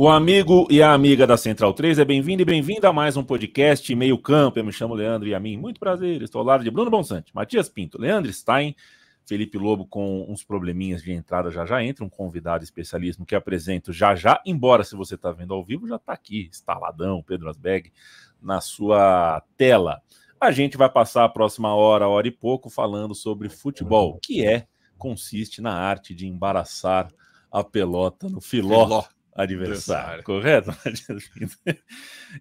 O amigo e a amiga da Central 3 é bem-vindo e bem-vinda a mais um podcast Meio Campo. Eu me chamo Leandro e a mim, muito prazer. Estou ao lado de Bruno Bonsante, Matias Pinto, Leandro Stein, Felipe Lobo com uns probleminhas de entrada já já entra, um convidado especialíssimo que apresento já já, embora se você está vendo ao vivo já está aqui, Estaladão Pedro Asberg, na sua tela. A gente vai passar a próxima hora, hora e pouco, falando sobre futebol, que é, consiste na arte de embaraçar a pelota no filó. filó adversário, correto?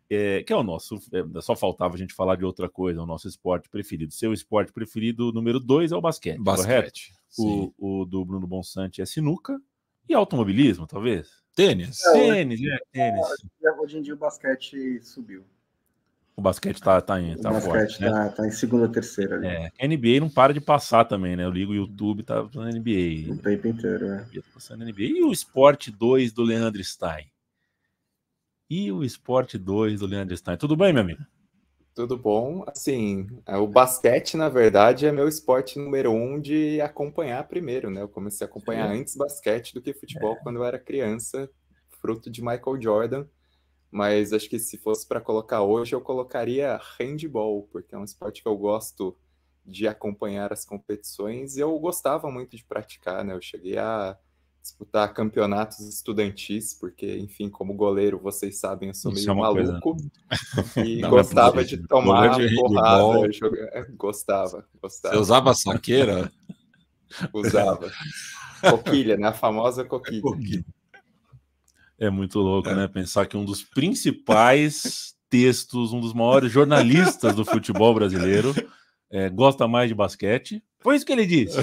é, que é o nosso. É, só faltava a gente falar de outra coisa, o nosso esporte preferido. Seu esporte preferido, número dois, é o basquete. Basquete. O, o, do Bruno Bonsante é sinuca e automobilismo, talvez? Tênis. É, tênis, é, tênis. Hoje em dia o basquete subiu. O basquete tá, tá, em, tá o forte, né? tá, né? tá em segunda ou terceira. Ali. É, NBA não para de passar também, né? Eu ligo o YouTube, tá passando NBA. O tempo inteiro, né? Passando NBA. E o Sport 2 do Leandro Stein? E o Sport 2 do Leandro Stein? Tudo bem, meu amigo? Tudo bom. Assim, é, o basquete, na verdade, é meu esporte número um de acompanhar primeiro, né? Eu comecei a acompanhar antes basquete do que futebol é. quando eu era criança, fruto de Michael Jordan. Mas acho que se fosse para colocar hoje, eu colocaria handball, porque é um esporte que eu gosto de acompanhar as competições e eu gostava muito de praticar, né? Eu cheguei a disputar campeonatos estudantis, porque, enfim, como goleiro, vocês sabem, eu sou meio é maluco coisa... e não, é gostava é de tomar de porrada. Né? É, gostava, gostava. Você usava saqueira? Usava. coquilha, né? A famosa coquilha. coquilha. É muito louco, é. né? Pensar que um dos principais textos, um dos maiores jornalistas do futebol brasileiro, é, gosta mais de basquete. Foi isso que ele disse.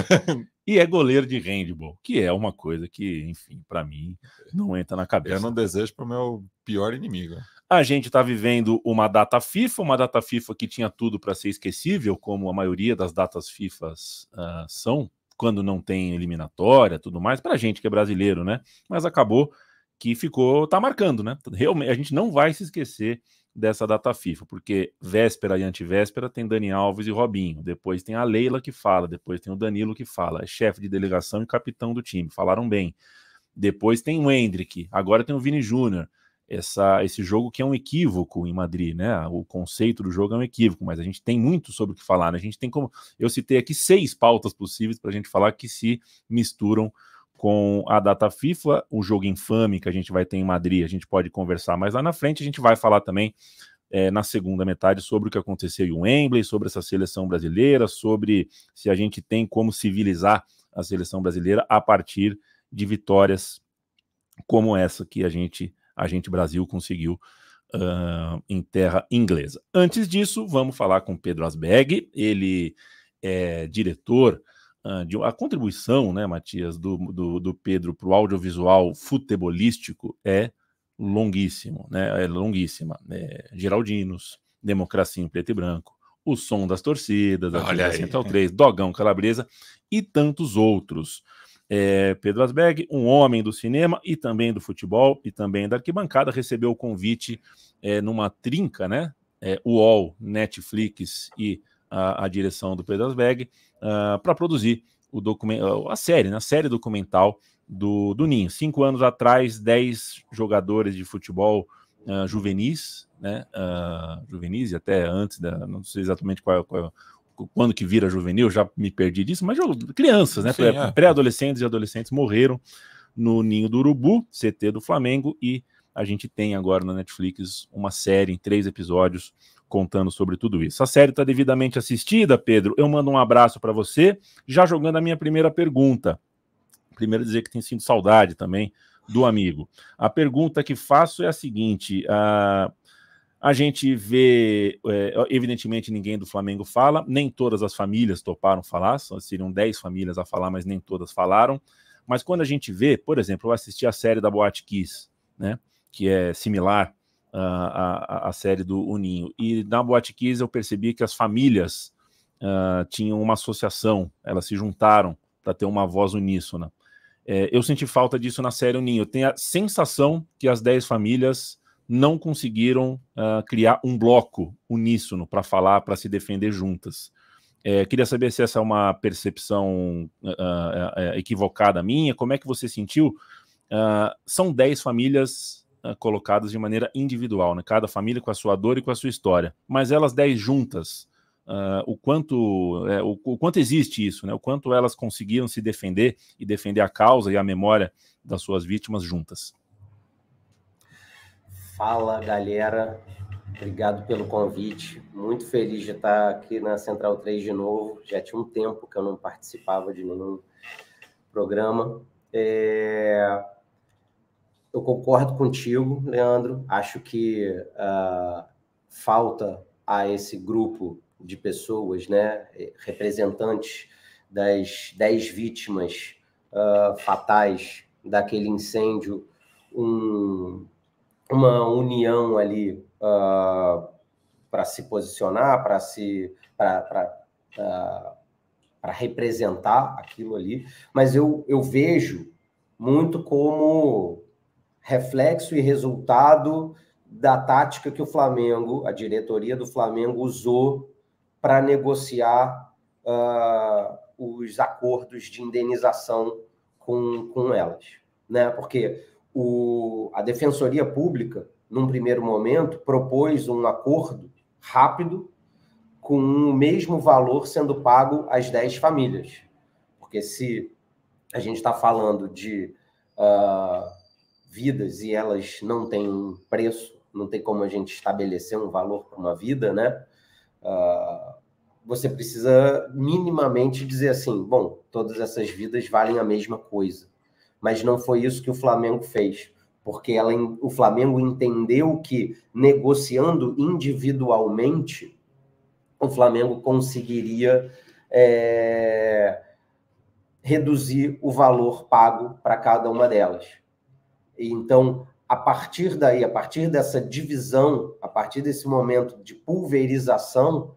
E é goleiro de handball, que é uma coisa que, enfim, para mim não entra na cabeça. Eu não desejo para o meu pior inimigo. A gente está vivendo uma data FIFA, uma data FIFA que tinha tudo para ser esquecível, como a maioria das datas FIFA uh, são, quando não tem eliminatória, tudo mais, para a gente que é brasileiro, né? Mas acabou que ficou, tá marcando, né? Realmente, a gente não vai se esquecer dessa data FIFA, porque véspera e antivéspera tem Dani Alves e Robinho, depois tem a Leila que fala, depois tem o Danilo que fala, é chefe de delegação e capitão do time, falaram bem. Depois tem o Hendrick, agora tem o Vini Júnior. Essa, esse jogo que é um equívoco em Madrid, né? O conceito do jogo é um equívoco, mas a gente tem muito sobre o que falar, né? A gente tem como. Eu citei aqui seis pautas possíveis para a gente falar que se misturam com a data FIFA, o jogo infame que a gente vai ter em Madrid, a gente pode conversar mais lá na frente, a gente vai falar também é, na segunda metade sobre o que aconteceu em Wembley, sobre essa seleção brasileira, sobre se a gente tem como civilizar a seleção brasileira a partir de vitórias como essa que a gente, a gente Brasil conseguiu uh, em terra inglesa. Antes disso, vamos falar com Pedro Asberg, ele é diretor ah, de, a contribuição, né, Matias, do, do, do Pedro para o audiovisual futebolístico é longuíssimo, né? É longuíssima. É, Geraldinos, Democracia em Preto e Branco, O Som das Torcidas, ah, Olha a Central 3, Dogão Calabresa e tantos outros. É, Pedro Asberg, um homem do cinema e também do futebol e também da arquibancada, recebeu o convite é, numa trinca, né? É, UOL, Netflix e a, a direção do Pedro Asberg uh, ah, para produzir o ah, a série, né? a série documental do, do Ninho. Cinco anos atrás, dez jogadores de futebol uh, juvenis, né? Uh, juvenis e até antes da, não sei exatamente qual, é, qual é, quando que vira juvenil, já me perdi disso, mas crianças, né? É. Pré-adolescentes e adolescentes morreram no Ninho do Urubu, CT do Flamengo, e a gente tem agora na Netflix uma série em três episódios contando sobre tudo isso. A série está devidamente assistida, Pedro. Eu mando um abraço para você, já jogando a minha primeira pergunta. Primeiro dizer que tem sido saudade também do amigo. A pergunta que faço é a seguinte: a, a gente vê, é, evidentemente, ninguém do Flamengo fala, nem todas as famílias toparam falar, seriam 10 famílias a falar, mas nem todas falaram. Mas quando a gente vê, por exemplo, eu assisti a série da Boate Kiss, né, que é similar a, a, série do Uninho. E na Boate Kiss eu percebi que as famílias uh, tinham uma associação, elas se juntaram para ter uma voz uníssona. É, eu senti falta disso na série Uninho. Eu tenho a sensação que as 10 famílias não conseguiram uh, criar um bloco uníssono para falar, para se defender juntas. É, queria saber se essa é uma percepção uh, equivocada minha, como é que você sentiu? são 10 famílias ah, colocadas de maneira individual, né? cada família com a sua dor e com a sua história, mas elas dez juntas, uh, o, quanto, é, o, o, quanto existe isso, né? o quanto elas conseguiram se defender e defender a causa e a memória das suas vítimas juntas. Fala, galera. Obrigado pelo convite. Muito feliz de estar aqui na Central 3 de novo. Já tinha um tempo que eu não participava de nenhum programa. É eu concordo contigo, Leandro. Acho que uh, falta a esse grupo de pessoas, né, eh, representantes das dez vítimas uh, fatais daquele incêndio, um, uma união ali uh, ah, para se posicionar, para se para para representar aquilo ali, mas eu, eu vejo muito como reflexo e resultado da tática que o Flamengo, a diretoria do Flamengo, usou para negociar uh, os acordos de indenização com, com elas. Né? Porque o, a Defensoria Pública, num primeiro momento, propôs um acordo rápido com o mesmo valor sendo pago às 10 famílias. Porque se a gente está falando de uh, vidas e elas não têm preço, não tem como a gente estabelecer um valor para uma vida, né? Uh, você precisa minimamente dizer assim: bom, todas essas vidas valem a mesma coisa. Mas não foi isso que o Flamengo fez, porque ela, o Flamengo entendeu que negociando individualmente, o Flamengo conseguiria é, reduzir o valor pago para cada uma delas. Então, a partir daí, a partir dessa divisão, a partir desse momento de pulverização,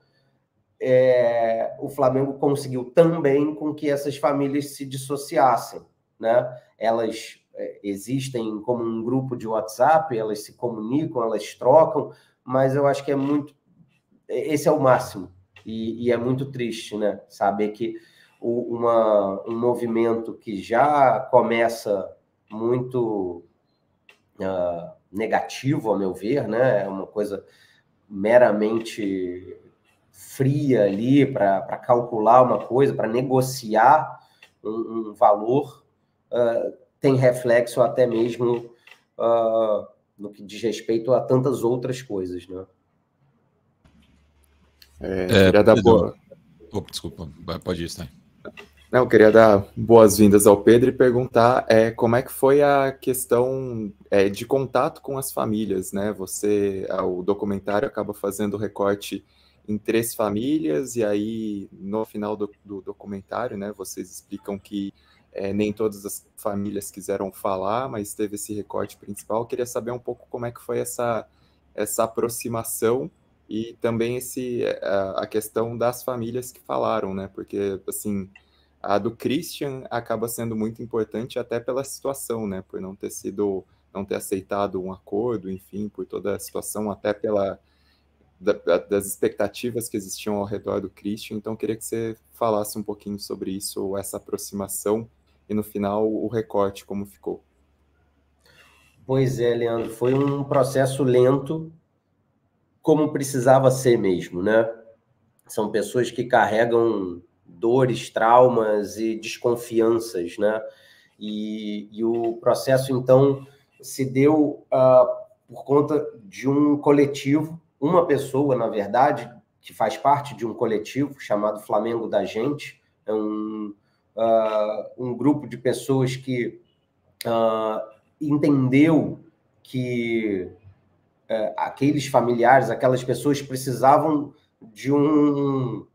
é, o Flamengo conseguiu também com que essas famílias se dissociassem, né? Elas é, existem como um grupo de WhatsApp, elas se comunicam, elas trocam, mas eu acho que é muito, é, esse é o máximo e, e é muito triste, né? Saber que o, uma, um movimento que já começa muito uh, negativo, a meu ver, né? É uma coisa meramente fria ali para calcular uma coisa, para negociar um, um valor, uh, tem reflexo até mesmo uh, no que diz respeito a tantas outras coisas, né? É, é, boa. Opa, desculpa, pode ir, Stein. Não, eu queria dar boas-vindas ao Pedro e perguntar é, como é que foi a questão é, de contato com as famílias, né? Você, o documentário acaba fazendo recorte em três famílias e aí no final do, do documentário, né? Vocês explicam que é, nem todas as famílias quiseram falar, mas teve esse recorte principal. Eu queria saber um pouco como é que foi essa essa aproximação e também esse é, a, a questão das famílias que falaram, né? Porque assim a do Christian acaba sendo muito importante até pela situação, né? Por não ter sido, não ter aceitado um acordo, enfim, por toda a situação, até pela da, das expectativas que existiam ao redor do Christian. Então, queria que você falasse um pouquinho sobre isso, essa aproximação e no final o recorte como ficou. Pois é, Leandro, foi um processo lento, como precisava ser mesmo, né? São pessoas que carregam dores, traumas e desconfianças, né? E, e o processo, então, se deu uh, por conta de um coletivo, uma pessoa, na verdade, que faz parte de um coletivo chamado Flamengo da Gente, é um, uh, um grupo de pessoas que uh, entendeu que eh, aqueles familiares, aquelas pessoas precisavam de um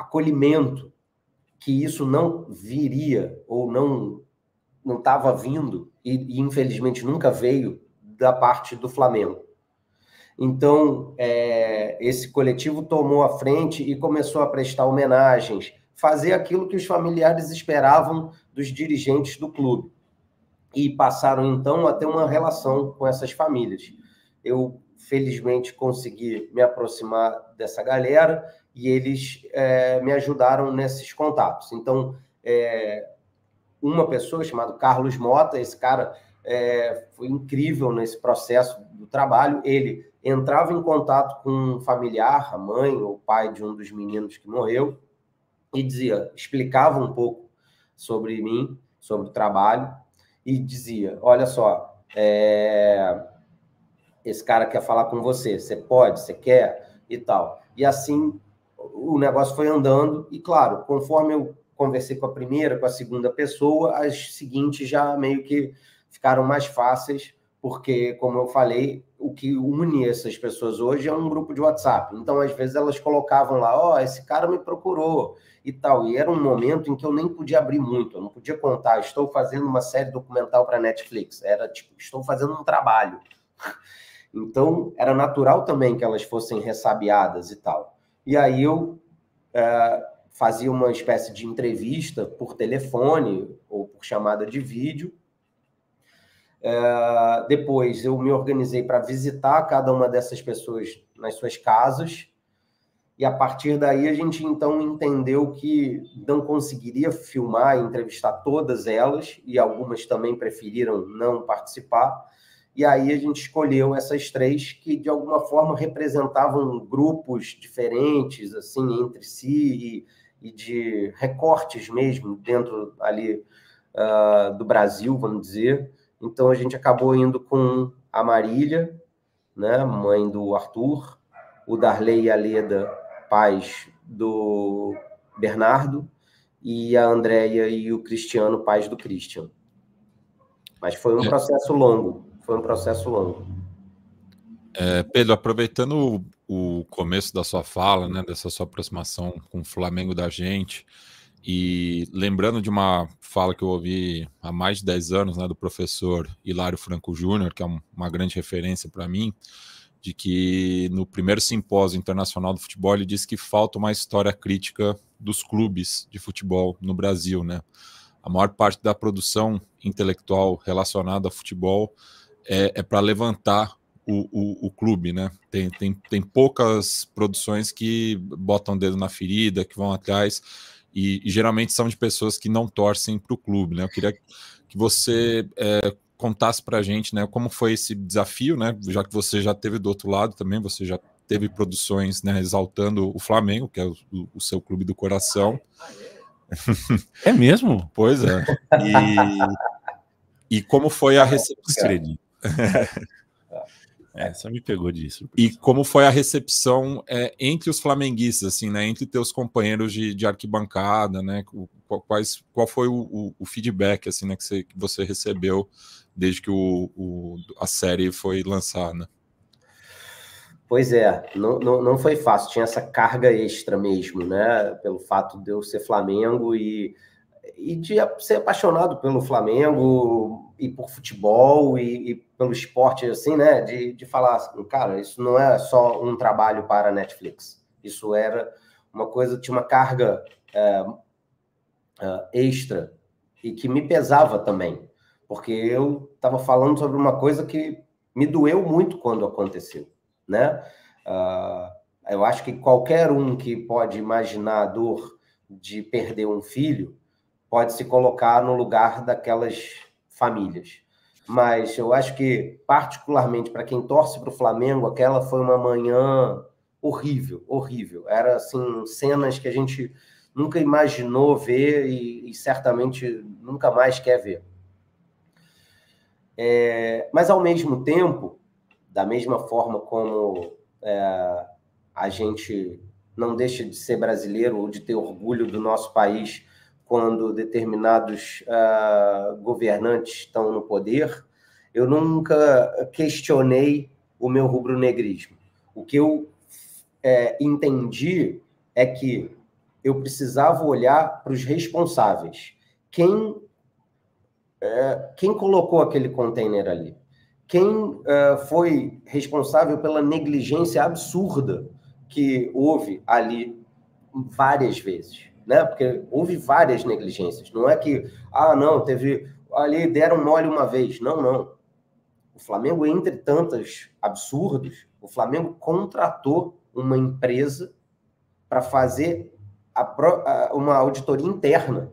acolhimento, que isso não viria ou não não estava vindo e, e, infelizmente nunca veio da parte do Flamengo. Então é, esse coletivo tomou a frente e começou a prestar homenagens, fazer aquilo que os familiares esperavam dos dirigentes do clube e passaram então a ter uma relação com essas famílias. Eu felizmente consegui me aproximar dessa galera e eles é, me ajudaram nesses contatos. Então, é, uma pessoa chamada Carlos Mota, esse cara é, foi incrível nesse processo do trabalho. Ele entrava em contato com um familiar, a mãe ou pai de um dos meninos que morreu, e dizia, explicava um pouco sobre mim, sobre o trabalho, e dizia: Olha só, é, esse cara quer falar com você, você pode, você quer e tal. E assim o negócio foi andando, e claro, conforme eu conversei com a primeira, com a segunda pessoa, as seguintes já meio que ficaram mais fáceis, porque, como eu falei, o que une essas pessoas hoje é um grupo de WhatsApp. Então, às vezes, elas colocavam lá, ó, oh, esse cara me procurou e tal. E era um momento em que eu nem podia abrir muito, eu não podia contar, estou fazendo uma série documental para Netflix. Era tipo, estou fazendo um trabalho. Então, era natural também que elas fossem ressabiadas e tal. E aí eu é, fazia uma espécie de entrevista por telefone ou por chamada de vídeo. É, depois eu me organizei para visitar cada uma dessas pessoas nas suas casas. E a partir daí a gente então entendeu que não conseguiria filmar e entrevistar todas elas, e algumas também preferiram não participar. E aí a gente escolheu essas três que, de alguma forma, representavam grupos diferentes, assim, entre si, e, e de recortes mesmo, dentro ali uh, do Brasil, vamos dizer. Então a gente acabou indo com a Marília, né, mãe do Arthur, o Darley e a Leda, pais do Bernardo, e a Andréia e o Cristiano, pais do Christian. Mas foi um é. processo longo foi um processo longo. É, Pedro, aproveitando o, o, começo da sua fala, né, dessa sua aproximação com o Flamengo da gente, e lembrando de uma fala que eu ouvi há mais de 10 anos né, do professor Hilário Franco Júnior, que é um, uma grande referência para mim, de que no primeiro simpósio internacional do futebol ele disse que falta uma história crítica dos clubes de futebol no Brasil, né? A maior parte da produção intelectual relacionada a futebol é, é para levantar o, o, o, clube, né? Tem, tem, tem poucas produções que botam o dedo na ferida, que vão atrás, e, e geralmente são de pessoas que não torcem para o clube, né? Eu queria que você é, contasse para a gente, né? Como foi esse desafio, né? Já que você já teve do outro lado também, você já teve produções, né? Exaltando o Flamengo, que é o, o seu clube do coração. É mesmo? pois é. E, e como foi a recepção? É, você me pegou disso. E como foi a recepção é, entre os flamenguistas, assim, né? Entre teus companheiros de, de arquibancada, né? Qual, quais, qual foi o, o, o feedback, assim, né? Que você, que você recebeu desde que o, o, a série foi lançada? Pois é, não, não, não foi fácil. Tinha essa carga extra mesmo, né? Pelo fato de eu ser Flamengo e e de ser apaixonado pelo Flamengo e por futebol e, e pelo esporte, assim, né? De, de falar, assim, cara, isso não é só um trabalho para a Netflix. Isso era uma coisa, tinha uma carga é, é, extra e que me pesava também, porque eu estava falando sobre uma coisa que me doeu muito quando aconteceu, né? Uh, eu acho que qualquer um que pode imaginar a dor de perder um filho pode se colocar no lugar daquelas famílias. Mas eu acho que, particularmente para quem torce para o Flamengo, aquela foi uma manhã horrível, horrível. Era assim cenas que a gente nunca imaginou ver e, e certamente nunca mais quer ver. É, mas ao mesmo tempo, da mesma forma como é, a gente não deixa de ser brasileiro ou de ter orgulho do nosso país quando determinados uh, governantes estão no poder, eu nunca questionei o meu rubro-negrismo. O que eu é, entendi é que eu precisava olhar para os responsáveis. Quem, é, quem colocou aquele container ali? Quem é, foi responsável pela negligência absurda que houve ali várias vezes? né? Porque houve várias negligências. Não é que, ah, não, teve ali deram mole uma vez. Não, não. O Flamengo, entre tantos absurdos, o Flamengo contratou uma empresa para fazer a a, uma auditoria interna.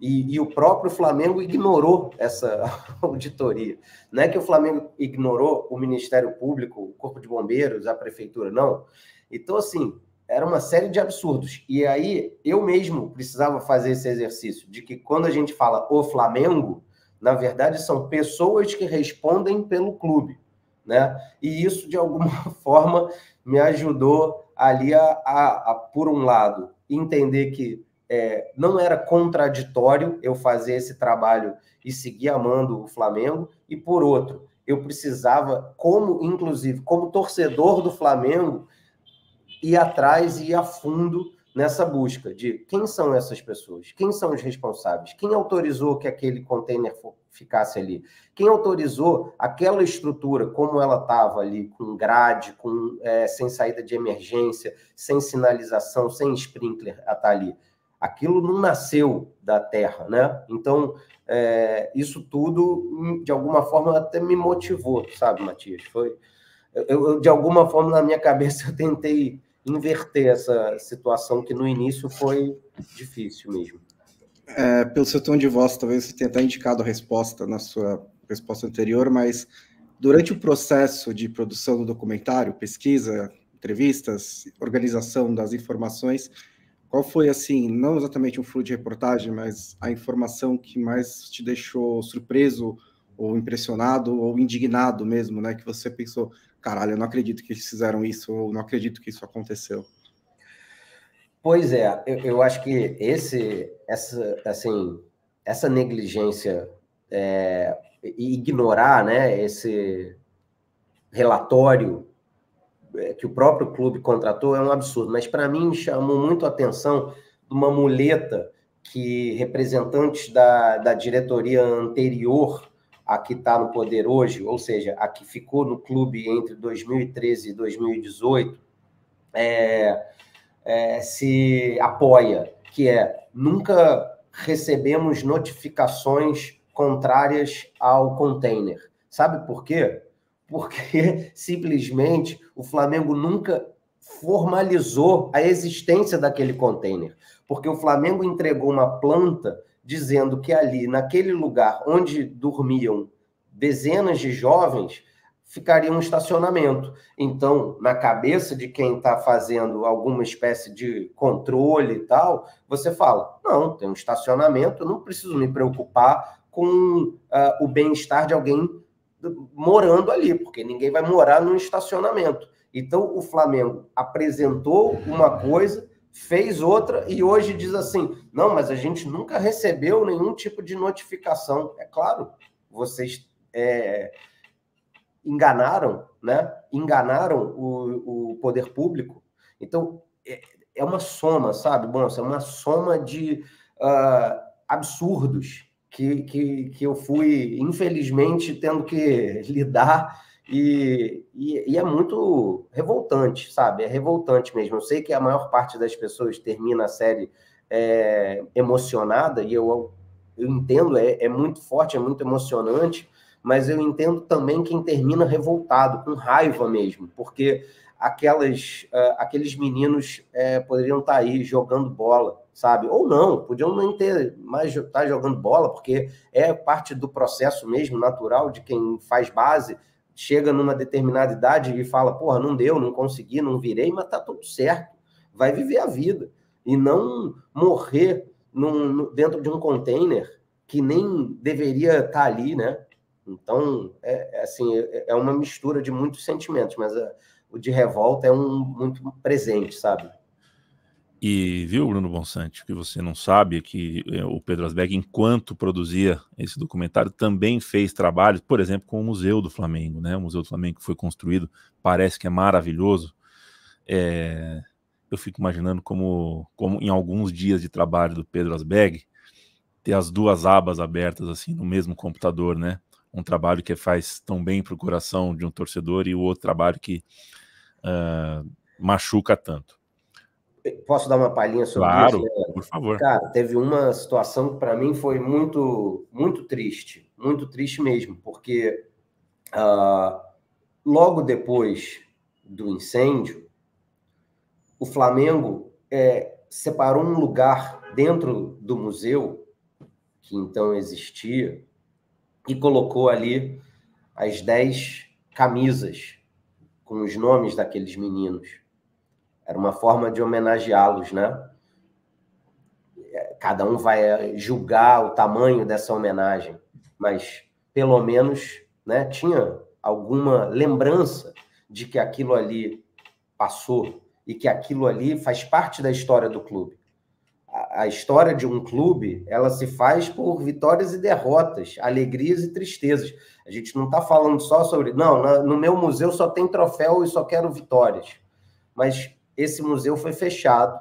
E, e, o próprio Flamengo ignorou essa auditoria. Não é que o Flamengo ignorou o Ministério Público, o Corpo de Bombeiros, a Prefeitura, não. Então, assim, era uma série de absurdos. E aí eu mesmo precisava fazer esse exercício de que quando a gente fala o Flamengo, na verdade são pessoas que respondem pelo clube, né? E isso de alguma forma me ajudou ali a, a, a por um lado entender que é, não era contraditório eu fazer esse trabalho e seguir amando o Flamengo e por outro eu precisava como inclusive como torcedor do Flamengo ir atrás e ir a fundo nessa busca de quem são essas pessoas, quem são os responsáveis, quem autorizou que aquele container ficasse ali, quem autorizou aquela estrutura como ela estava ali, com grade, com, é, sem saída de emergência, sem sinalização, sem sprinkler a estar tá ali. Aquilo não nasceu da terra, né? Então, é, isso tudo, hum, de alguma forma, até me motivou, sabe, Matias? Foi, eu, eu de alguma forma, na minha cabeça, eu tentei inverter essa situação que no início foi difícil mesmo. É, pelo seu tom de voz, talvez você tenha até indicado a resposta na sua resposta anterior, mas durante o processo de produção do documentário, pesquisa, entrevistas, organização das informações, qual foi, assim, não exatamente um fluxo de reportagem, mas a informação que mais te deixou surpreso ou impressionado ou indignado mesmo, né? Que você pensou, caralho, eu não acredito que eles fizeram isso, eu não acredito que isso aconteceu. Pois é, eu, eu acho que esse, essa, assim, essa negligência é, ignorar, né, esse relatório é, que o próprio clube contratou é um absurdo, mas para mim chamou muito a atenção uma muleta que representantes da, da diretoria anterior a que está no poder hoje, ou seja, a que ficou no clube entre 2013 e 2018, é, é, se apoia, que é nunca recebemos notificações contrárias ao container. Sabe por quê? Porque simplesmente o Flamengo nunca formalizou a existência daquele container, porque o Flamengo entregou uma planta dizendo que ali, naquele lugar onde dormiam dezenas de jovens, ficaria um estacionamento. Então, na cabeça de quem está fazendo alguma espécie de controle e tal, você fala: não, tem um estacionamento, não preciso me preocupar com uh, o bem-estar de alguém morando ali, porque ninguém vai morar num estacionamento. Então, o Flamengo apresentou uma coisa fez outra e hoje diz assim: não, mas a gente nunca recebeu nenhum tipo de notificação. É claro, vocês é, enganaram, né? Enganaram o, o poder público. Então, é, é uma soma, sabe, Bom, É uma soma de uh, absurdos que, que, que eu fui, infelizmente, tendo que lidar e, e, e, é muito revoltante, sabe? É revoltante mesmo. Eu sei que a maior parte das pessoas termina a série é, emocionada, e eu, eu entendo, é, é muito forte, é muito emocionante, mas eu entendo também quem termina revoltado, com raiva mesmo, porque aquelas, uh, aqueles meninos é, poderiam estar tá aí jogando bola, sabe? Ou não, podiam nem ter mais estar tá jogando bola, porque é parte do processo mesmo natural de quem faz base, chega numa determinada idade e fala, porra, não deu, não consegui, não virei, mas tá tudo certo. Vai viver a vida e não morrer num, dentro de um container que nem deveria estar tá ali, né? Então, é, é assim, é, é uma mistura de muitos sentimentos, mas a, é, o de revolta é um muito presente, sabe? E viu, Bruno Bonsante, que você não sabe é que eh, o Pedro Asbeck, enquanto produzia esse documentário, também fez trabalhos, por exemplo, com o Museu do Flamengo, né? O Museu do Flamengo que foi construído, parece que é maravilhoso. É... eu fico imaginando como, como em alguns dias de trabalho do Pedro Asbeck, ter as duas abas abertas assim no mesmo computador, né? Um trabalho que faz tão bem para o coração de um torcedor e o outro trabalho que uh, machuca tanto. Posso dar uma palhinha sobre claro, isso? Claro, né? por favor. Cara, teve uma situação que para mim foi muito, muito triste, muito triste mesmo, porque uh, logo depois do incêndio, o Flamengo é, separou um lugar dentro do museu que então existia e colocou ali as dez camisas com os nomes daqueles meninos. Era uma forma de homenageá-los, né? É, cada um vai eh, julgar o tamanho dessa homenagem, mas pelo menos né, tinha alguma lembrança de que aquilo ali passou e que aquilo ali faz parte da história do clube. A, história de um clube, ela se faz por vitórias e derrotas, alegrias e tristezas. A gente não está falando só sobre, não, no meu museu só tem troféu e só quero vitórias. Mas esse museu foi fechado,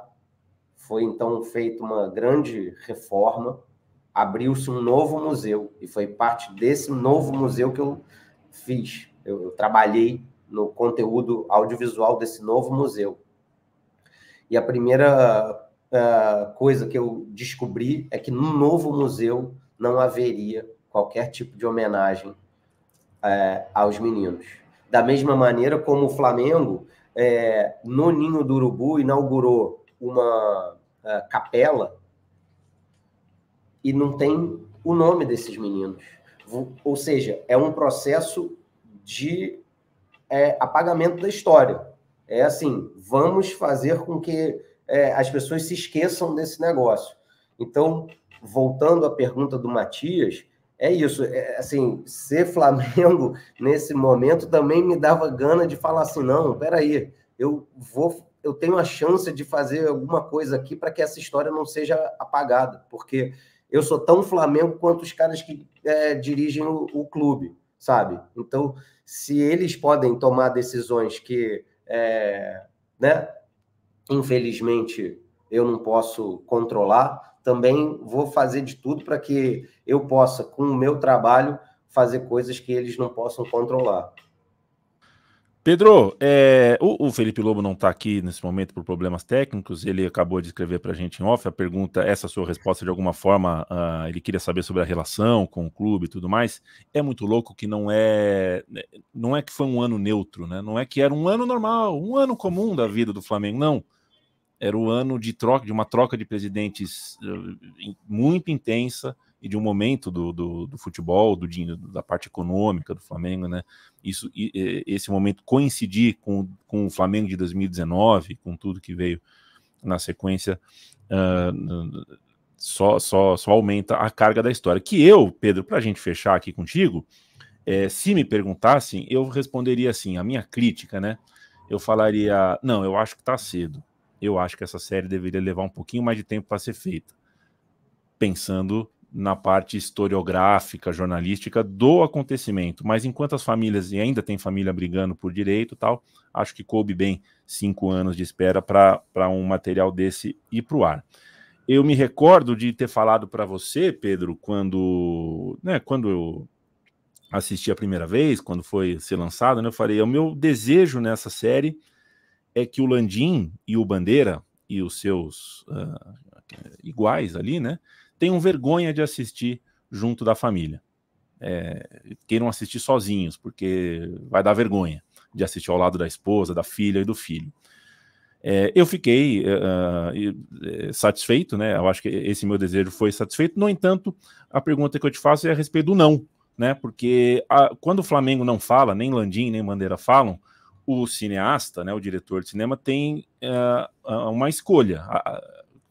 foi então feita uma grande reforma, abriu-se um novo museu, e foi parte desse novo museu que eu fiz. eu, eu trabalhei no conteúdo audiovisual desse novo museu. E a primeira uh, coisa que eu descobri é que no novo museu não haveria qualquer tipo de homenagem uh, aos meninos. Da mesma maneira como o Flamengo, é, no Ninho do Urubu, inaugurou uma uh, capela e não tem o nome desses meninos. Ou seja, é um processo de é, apagamento da história. É assim, vamos fazer com que é, as pessoas se esqueçam desse negócio. Então, voltando à pergunta do Matias, é isso. É, assim, ser Flamengo nesse momento também me dava gana de falar assim: não, peraí, eu vou. Eu tenho a chance de fazer alguma coisa aqui para que essa história não seja apagada, porque eu sou tão Flamengo quanto os caras que é, dirigem o, o, clube, sabe? Então, se eles podem tomar decisões que, é, né, infelizmente, eu não posso controlar, também vou fazer de tudo para que eu possa, com o meu trabalho, fazer coisas que eles não possam controlar. Pedro, é, o, o, Felipe Lobo não está aqui nesse momento por problemas técnicos, ele acabou de escrever para a gente em off a pergunta, essa sua resposta de alguma forma, uh, ele queria saber sobre a relação com o clube e tudo mais, é muito louco que não é, né, não é que foi um ano neutro, né? não é que era um ano normal, um ano comum da vida do Flamengo, não, era o ano de troca de uma troca de presidentes eh, muito intensa e de um momento do, do, do futebol, do da parte econômica do Flamengo, né? Isso, esse momento coincidir com, com o Flamengo de 2019, com tudo que veio na sequência, uh, só, só, só aumenta a carga da história. Que eu, Pedro, para a gente fechar aqui contigo, é, se me perguntassem, eu responderia assim: a minha crítica, né? Eu falaria, não, eu acho que está cedo eu acho que essa série deveria levar um pouquinho mais de tempo para ser feita, pensando na parte historiográfica, jornalística do acontecimento. Mas enquanto as famílias, e ainda tem família brigando por direito tal, acho que coube bem cinco anos de espera para um material desse ir para o ar. Eu me recordo de ter falado para você, Pedro, quando, né, quando eu assisti a primeira vez, quando foi ser lançado, né, eu falei, é o meu desejo nessa série é que o Landim e o Bandeira e os seus uh, iguais ali, né, tenham vergonha de assistir junto da família. É, queiram assistir sozinhos, porque vai dar vergonha de assistir ao lado da esposa, da filha e do filho. É, eu fiquei uh, satisfeito, né? Eu acho que esse meu desejo foi satisfeito. No entanto, a pergunta que eu te faço é a respeito do não, né? Porque a, quando o Flamengo não fala, nem Landim, nem Bandeira falam, o cineasta, né, o diretor de cinema, tem uh, uma escolha.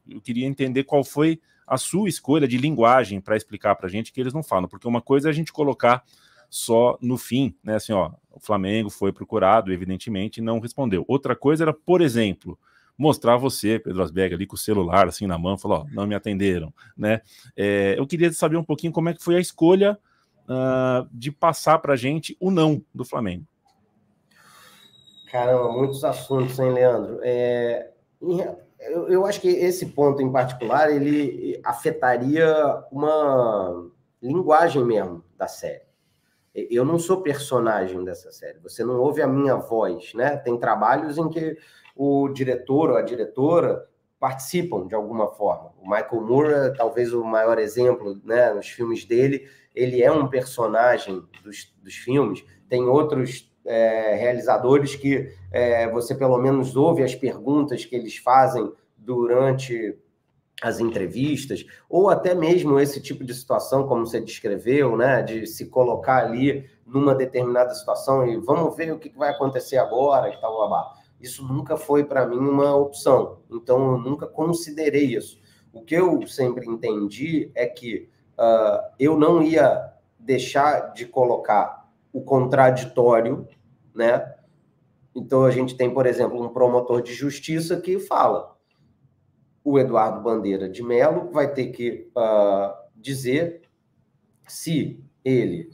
Eu queria entender qual foi a sua escolha de linguagem para explicar para a gente que eles não falam, porque uma coisa é a gente colocar só no fim, né? Assim, ó, o Flamengo foi procurado, evidentemente, e não respondeu. Outra coisa era, por exemplo, mostrar você, Pedro Asberg, ali com o celular assim na mão, falou, ó, não me atenderam, né? É, eu queria saber um pouquinho como é que foi a escolha uh, de passar para a gente o não do Flamengo. Caramba, muitos assuntos, hein, Leandro? É, eu, eu acho que esse ponto em particular ele afetaria uma linguagem mesmo da série. Eu não sou personagem dessa série, você não ouve a minha voz, né? Tem trabalhos em que o diretor ou a diretora participam de alguma forma. O Michael Moore, é talvez o maior exemplo, né, nos filmes dele, ele é um personagem dos, dos filmes. Tem outros é, realizadores que é, você pelo menos ouve as perguntas que eles fazem durante as entrevistas, ou até mesmo esse tipo de situação, como você descreveu, né, de se colocar ali numa determinada situação e vamos ver o que vai acontecer agora e tal, blá, Isso nunca foi para mim uma opção, então eu nunca considerei isso. O que eu sempre entendi é que uh, eu não ia deixar de colocar o contraditório né? Então a gente tem, por exemplo, um promotor de justiça que fala: o Eduardo Bandeira de Melo vai ter que uh, dizer se ele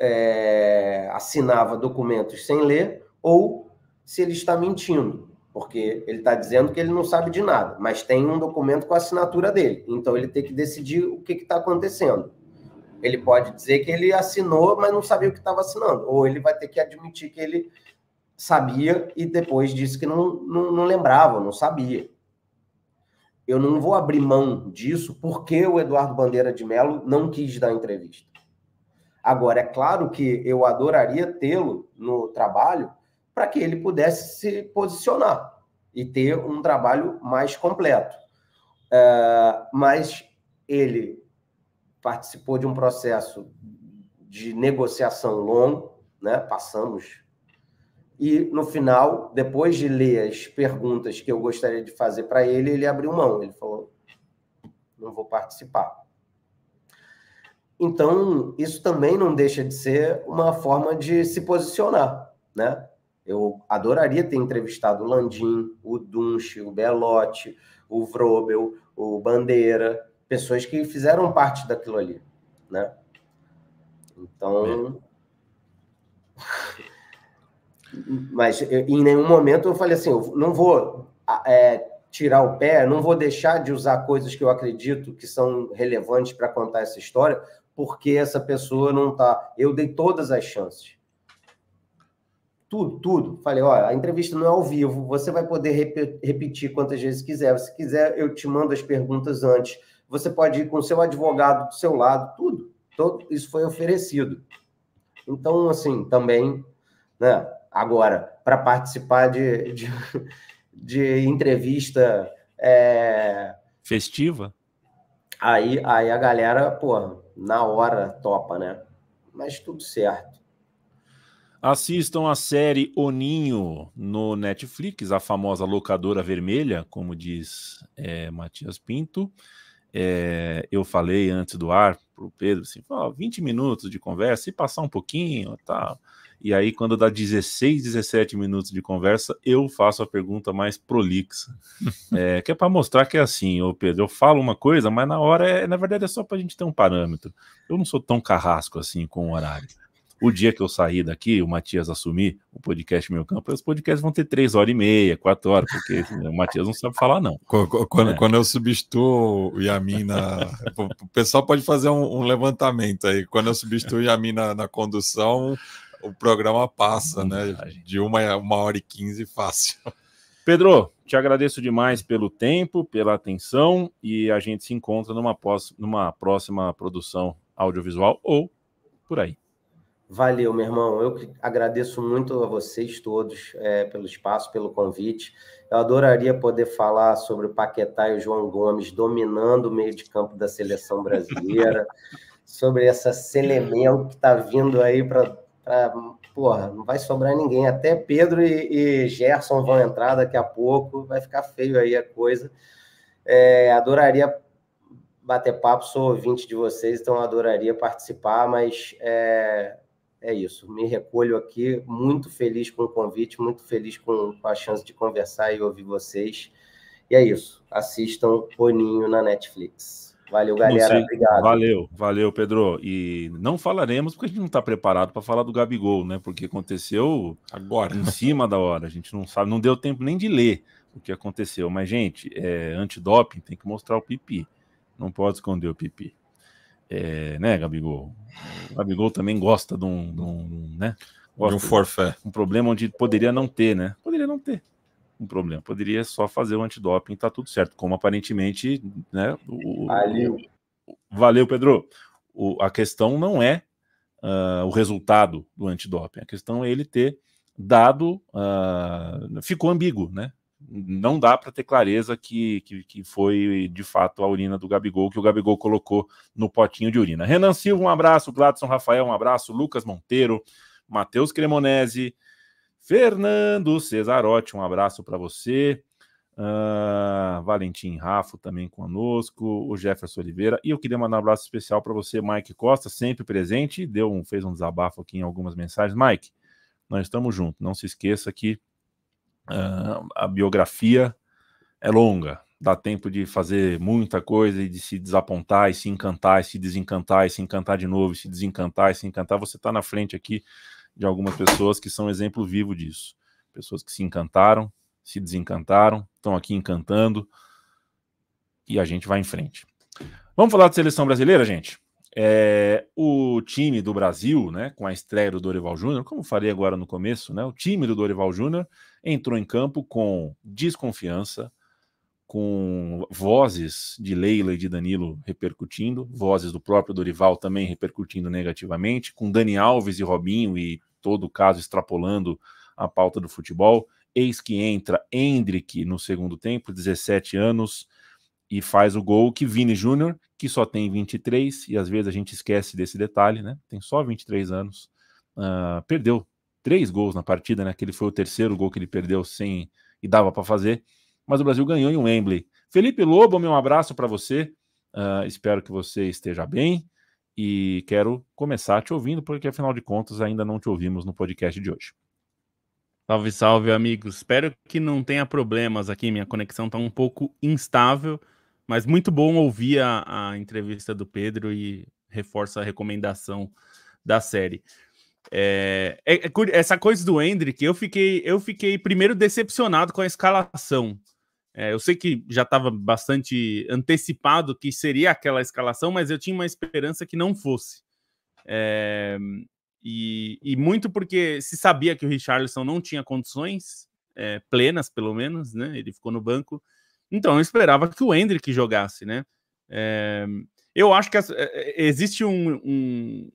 é, assinava documentos sem ler ou se ele está mentindo, porque ele está dizendo que ele não sabe de nada, mas tem um documento com a assinatura dele. Então ele tem que decidir o que está acontecendo. Ele pode dizer que ele assinou, mas não sabia o que estava assinando. Ou ele vai ter que admitir que ele sabia e depois disse que não, não, não lembrava, não sabia. Eu não vou abrir mão disso porque o Eduardo Bandeira de Mello não quis dar entrevista. Agora, é claro que eu adoraria tê-lo no trabalho para que ele pudesse se posicionar e ter um trabalho mais completo. É, mas ele participou de um processo de negociação longo, né? Passamos e no final, depois de ler as perguntas que eu gostaria de fazer para ele, ele abriu mão. Ele falou: "Não vou participar". Então, isso também não deixa de ser uma forma de se posicionar, né? Eu adoraria ter entrevistado o Landim, o Dunche, o Belotti, o Vrobel, o Bandeira, pessoas que fizeram parte daquilo ali, né? Então. É. Mas em nenhum momento eu falei assim, eu não vou é, tirar o pé, não vou deixar de usar coisas que eu acredito que são relevantes para contar essa história, porque essa pessoa não está. Eu dei todas as chances. Tudo, tudo. Falei, olha, a entrevista não é ao vivo, você vai poder rep repetir quantas vezes quiser. Se quiser, eu te mando as perguntas antes você pode ir com o seu advogado do seu lado, tudo. Todo isso foi oferecido. Então, assim, também, né? Agora, para participar de, de, de entrevista é... festiva, aí, aí a galera, pô, na hora topa, né? Mas tudo certo. Assistam a série Oninho no Netflix, a famosa locadora vermelha, como diz é, Matias Pinto é, eu falei antes do ar para o Pedro, assim, 20 minutos de conversa e passar um pouquinho tal. E aí, quando dá 16, 17 minutos de conversa, eu faço a pergunta mais prolixa. é, que é para mostrar que é assim, ô Pedro, eu falo uma coisa, mas na hora, é, na verdade, é só para a gente ter um parâmetro. Eu não sou tão carrasco assim com o horário. O dia que eu sair daqui, o Matias assumir o podcast Meu Campo, os podcasts vão ter três horas e meia, quatro horas, porque né, o Matias não sabe falar, não. Quando, é. quando eu substituo o Yamin na. o pessoal pode fazer um, um, levantamento aí. Quando eu substituo o Yamin na, na condução, o programa passa, né? De uma, uma hora e quinze fácil. Pedro, te agradeço demais pelo tempo, pela atenção e a gente se encontra numa, pós, numa próxima produção audiovisual ou por aí. Valeu, meu irmão. Eu agradeço muito a vocês todos é, pelo espaço, pelo convite. Eu adoraria poder falar sobre o Paquetá e o João Gomes dominando o meio de campo da seleção brasileira, sobre essa Selemel que está vindo aí para. Porra, não vai sobrar ninguém. Até Pedro e, e Gerson vão entrar daqui a pouco, vai ficar feio aí a coisa. É, adoraria bater papo, sou ouvinte de vocês, então adoraria participar, mas é, é isso. Me recolho aqui, muito feliz com o convite, muito feliz com, a chance de conversar e ouvir vocês. E é isso. Assistam Boninho na Netflix. Valeu, galera. obrigado. Valeu, valeu, Pedro. E não falaremos porque a gente não está preparado para falar do Gabigol, né? Porque aconteceu agora, em cima da hora. A gente não sabe, não deu tempo nem de ler o que aconteceu. Mas, gente, é, antidoping tem que mostrar o pipi. Não pode esconder o pipi. É, né, Gabigol? O Gabigol também gosta de um, de um né? Gosta de um né? forfé. Um problema onde poderia não ter, né? Poderia não ter um problema. Poderia só fazer o antidoping, e tá tudo certo. Como aparentemente, né? O, valeu. valeu, Pedro. O, a questão não é uh, o resultado do antidoping, a questão é ele ter dado. Uh, ficou ambíguo, né? não dá para ter clareza que, que, que, foi de fato a urina do Gabigol, que o Gabigol colocou no potinho de urina. Renan Silva, um abraço. Gladson Rafael, um abraço. Lucas Monteiro, Matheus Cremonese, Fernando Cesarotti, um abraço para você. Uh, Valentim Rafo também conosco, o Jefferson Oliveira. E eu queria mandar um abraço especial para você, Mike Costa, sempre presente. Deu um, fez um desabafo aqui em algumas mensagens. Mike, nós estamos juntos. Não se esqueça que Uh, a biografia é longa, dá tempo de fazer muita coisa e de se desapontar e se encantar e se desencantar e se encantar de novo e se desencantar e se encantar. Você está na frente aqui de algumas pessoas que são exemplo vivo disso. Pessoas que se encantaram, se desencantaram, estão aqui encantando e a gente vai em frente. Vamos falar de seleção brasileira, gente? É, o time do Brasil, né, com a estreia do Dorival Júnior, como falei agora no começo, né, o time do Dorival Júnior entrou em campo com desconfiança, com vozes de Leila e de Danilo repercutindo, vozes do próprio Dorival também repercutindo negativamente, com Dani Alves e Robinho e todo o caso extrapolando a pauta do futebol. Eis que entra Hendrick no segundo tempo, 17 anos, e faz o gol que Vini Júnior, que só tem 23, e às vezes a gente esquece desse detalhe, né? Tem só 23 anos. Uh, perdeu três gols na partida, né? Aquele foi o terceiro gol que ele perdeu sem e dava para fazer. Mas o Brasil ganhou em Wembley. Felipe Lobo, meu abraço para você. Uh, espero que você esteja bem e quero começar te ouvindo, porque afinal de contas ainda não te ouvimos no podcast de hoje. Salve, salve, amigos. Espero que não tenha problemas aqui. Minha conexão está um pouco instável. Mas muito bom ouvir a, a entrevista do Pedro e reforça a recomendação da série. É, é, é essa coisa do Hendrick, eu fiquei, eu fiquei primeiro decepcionado com a escalação. É, eu sei que já estava bastante antecipado que seria aquela escalação, mas eu tinha uma esperança que não fosse. É, e, e, muito porque se sabia que o Richarlison não tinha condições é, plenas, pelo menos, né? Ele ficou no banco então eu esperava que o Hendrick jogasse, né? É, eu acho que as, é, é, existe um, um,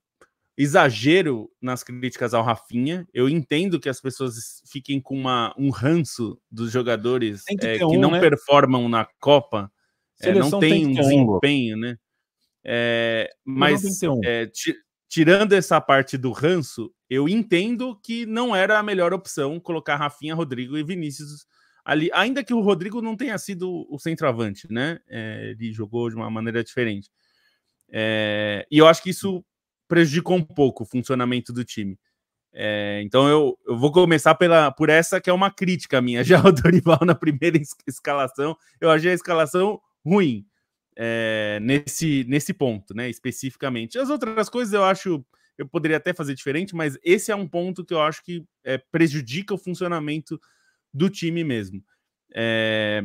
exagero nas críticas ao Rafinha. Eu entendo que as pessoas fiquem com uma, um ranço dos jogadores que, é, um, que, não né? performam na Copa. É, não tem, tem um desempenho, né? É, um. né? mas tirando essa parte do ranço, eu entendo que não era a melhor opção colocar Rafinha, Rodrigo e Vinícius ali, ainda que o Rodrigo não tenha sido o centroavante, né? É, ele jogou de uma maneira diferente. É, e eu acho que isso prejudicou um pouco o funcionamento do time. É, então eu, eu, vou começar pela, por essa que é uma crítica minha. Já o Dorival na primeira escalação, eu achei a escalação ruim é, nesse, nesse ponto, né? Especificamente. As outras coisas eu acho eu poderia até fazer diferente, mas esse é um ponto que eu acho que é, prejudica o funcionamento do time mesmo. É,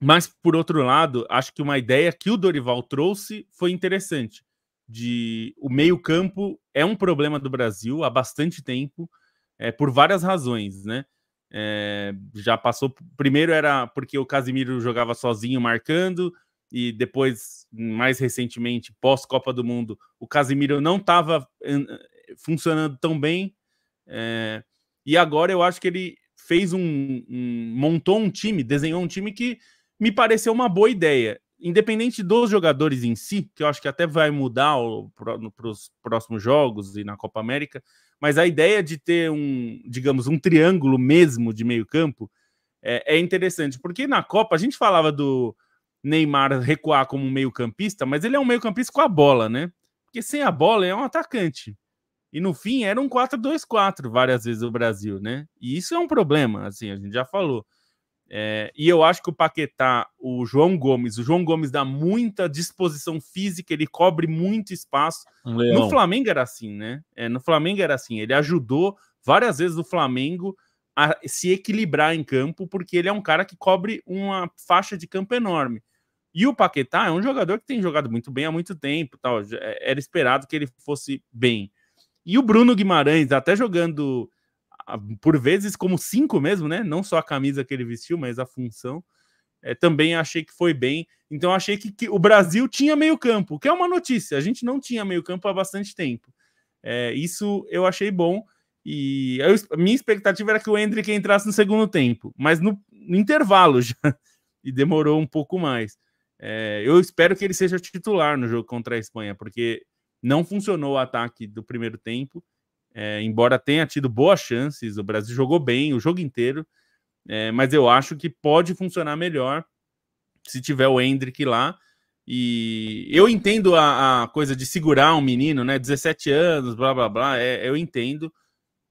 mas, por outro lado, acho que uma ideia que o Dorival trouxe foi interessante. De o meio-campo é um problema do Brasil há bastante tempo, é, por várias razões, né? É, já passou. Primeiro era porque o Casimiro jogava sozinho marcando, e depois, mais recentemente, pós-Copa do Mundo, o Casimiro não estava funcionando tão bem. É, e agora eu acho que ele fez um, um, montou um time, desenhou um time que me pareceu uma boa ideia. Independente dos jogadores em si, que eu acho que até vai mudar para os próximos jogos e na Copa América, mas a ideia de ter um, digamos, um triângulo mesmo de meio campo é, é interessante, porque na Copa a gente falava do Neymar recuar como meio campista, mas ele é um meio campista com a bola, né? Porque sem a bola é um atacante. E no fim era um 4-2-4 várias vezes o Brasil, né? E isso é um problema, assim, a gente já falou. É, e eu acho que o Paquetá, o João Gomes, o João Gomes dá muita disposição física, ele cobre muito espaço. no Flamengo era assim, né? É, no Flamengo era assim, ele ajudou várias vezes o Flamengo a se equilibrar em campo, porque ele é um cara que cobre uma faixa de campo enorme. E o Paquetá é um jogador que tem jogado muito bem há muito tempo, tal. É, era esperado que ele fosse bem. E o Bruno Guimarães, até jogando ah, por vezes como cinco mesmo, né? Não só a camisa que ele vestiu, mas a função. É, também achei que foi bem. Então achei que, que o Brasil tinha meio campo, que é uma notícia. A gente não tinha meio campo há bastante tempo. É, isso eu achei bom. E a minha expectativa era que o Hendrick entrasse no segundo tempo, mas no, no intervalo já. E demorou um pouco mais. É, eu espero que ele seja titular no jogo contra a Espanha, porque não funcionou o ataque do primeiro tempo, é, embora tenha tido boas chances, o Brasil jogou bem o jogo inteiro, é, mas eu acho que pode funcionar melhor se tiver o Hendrick lá. E eu entendo a, a coisa de segurar um menino, né? 17 anos, blá blá blá, é, eu entendo,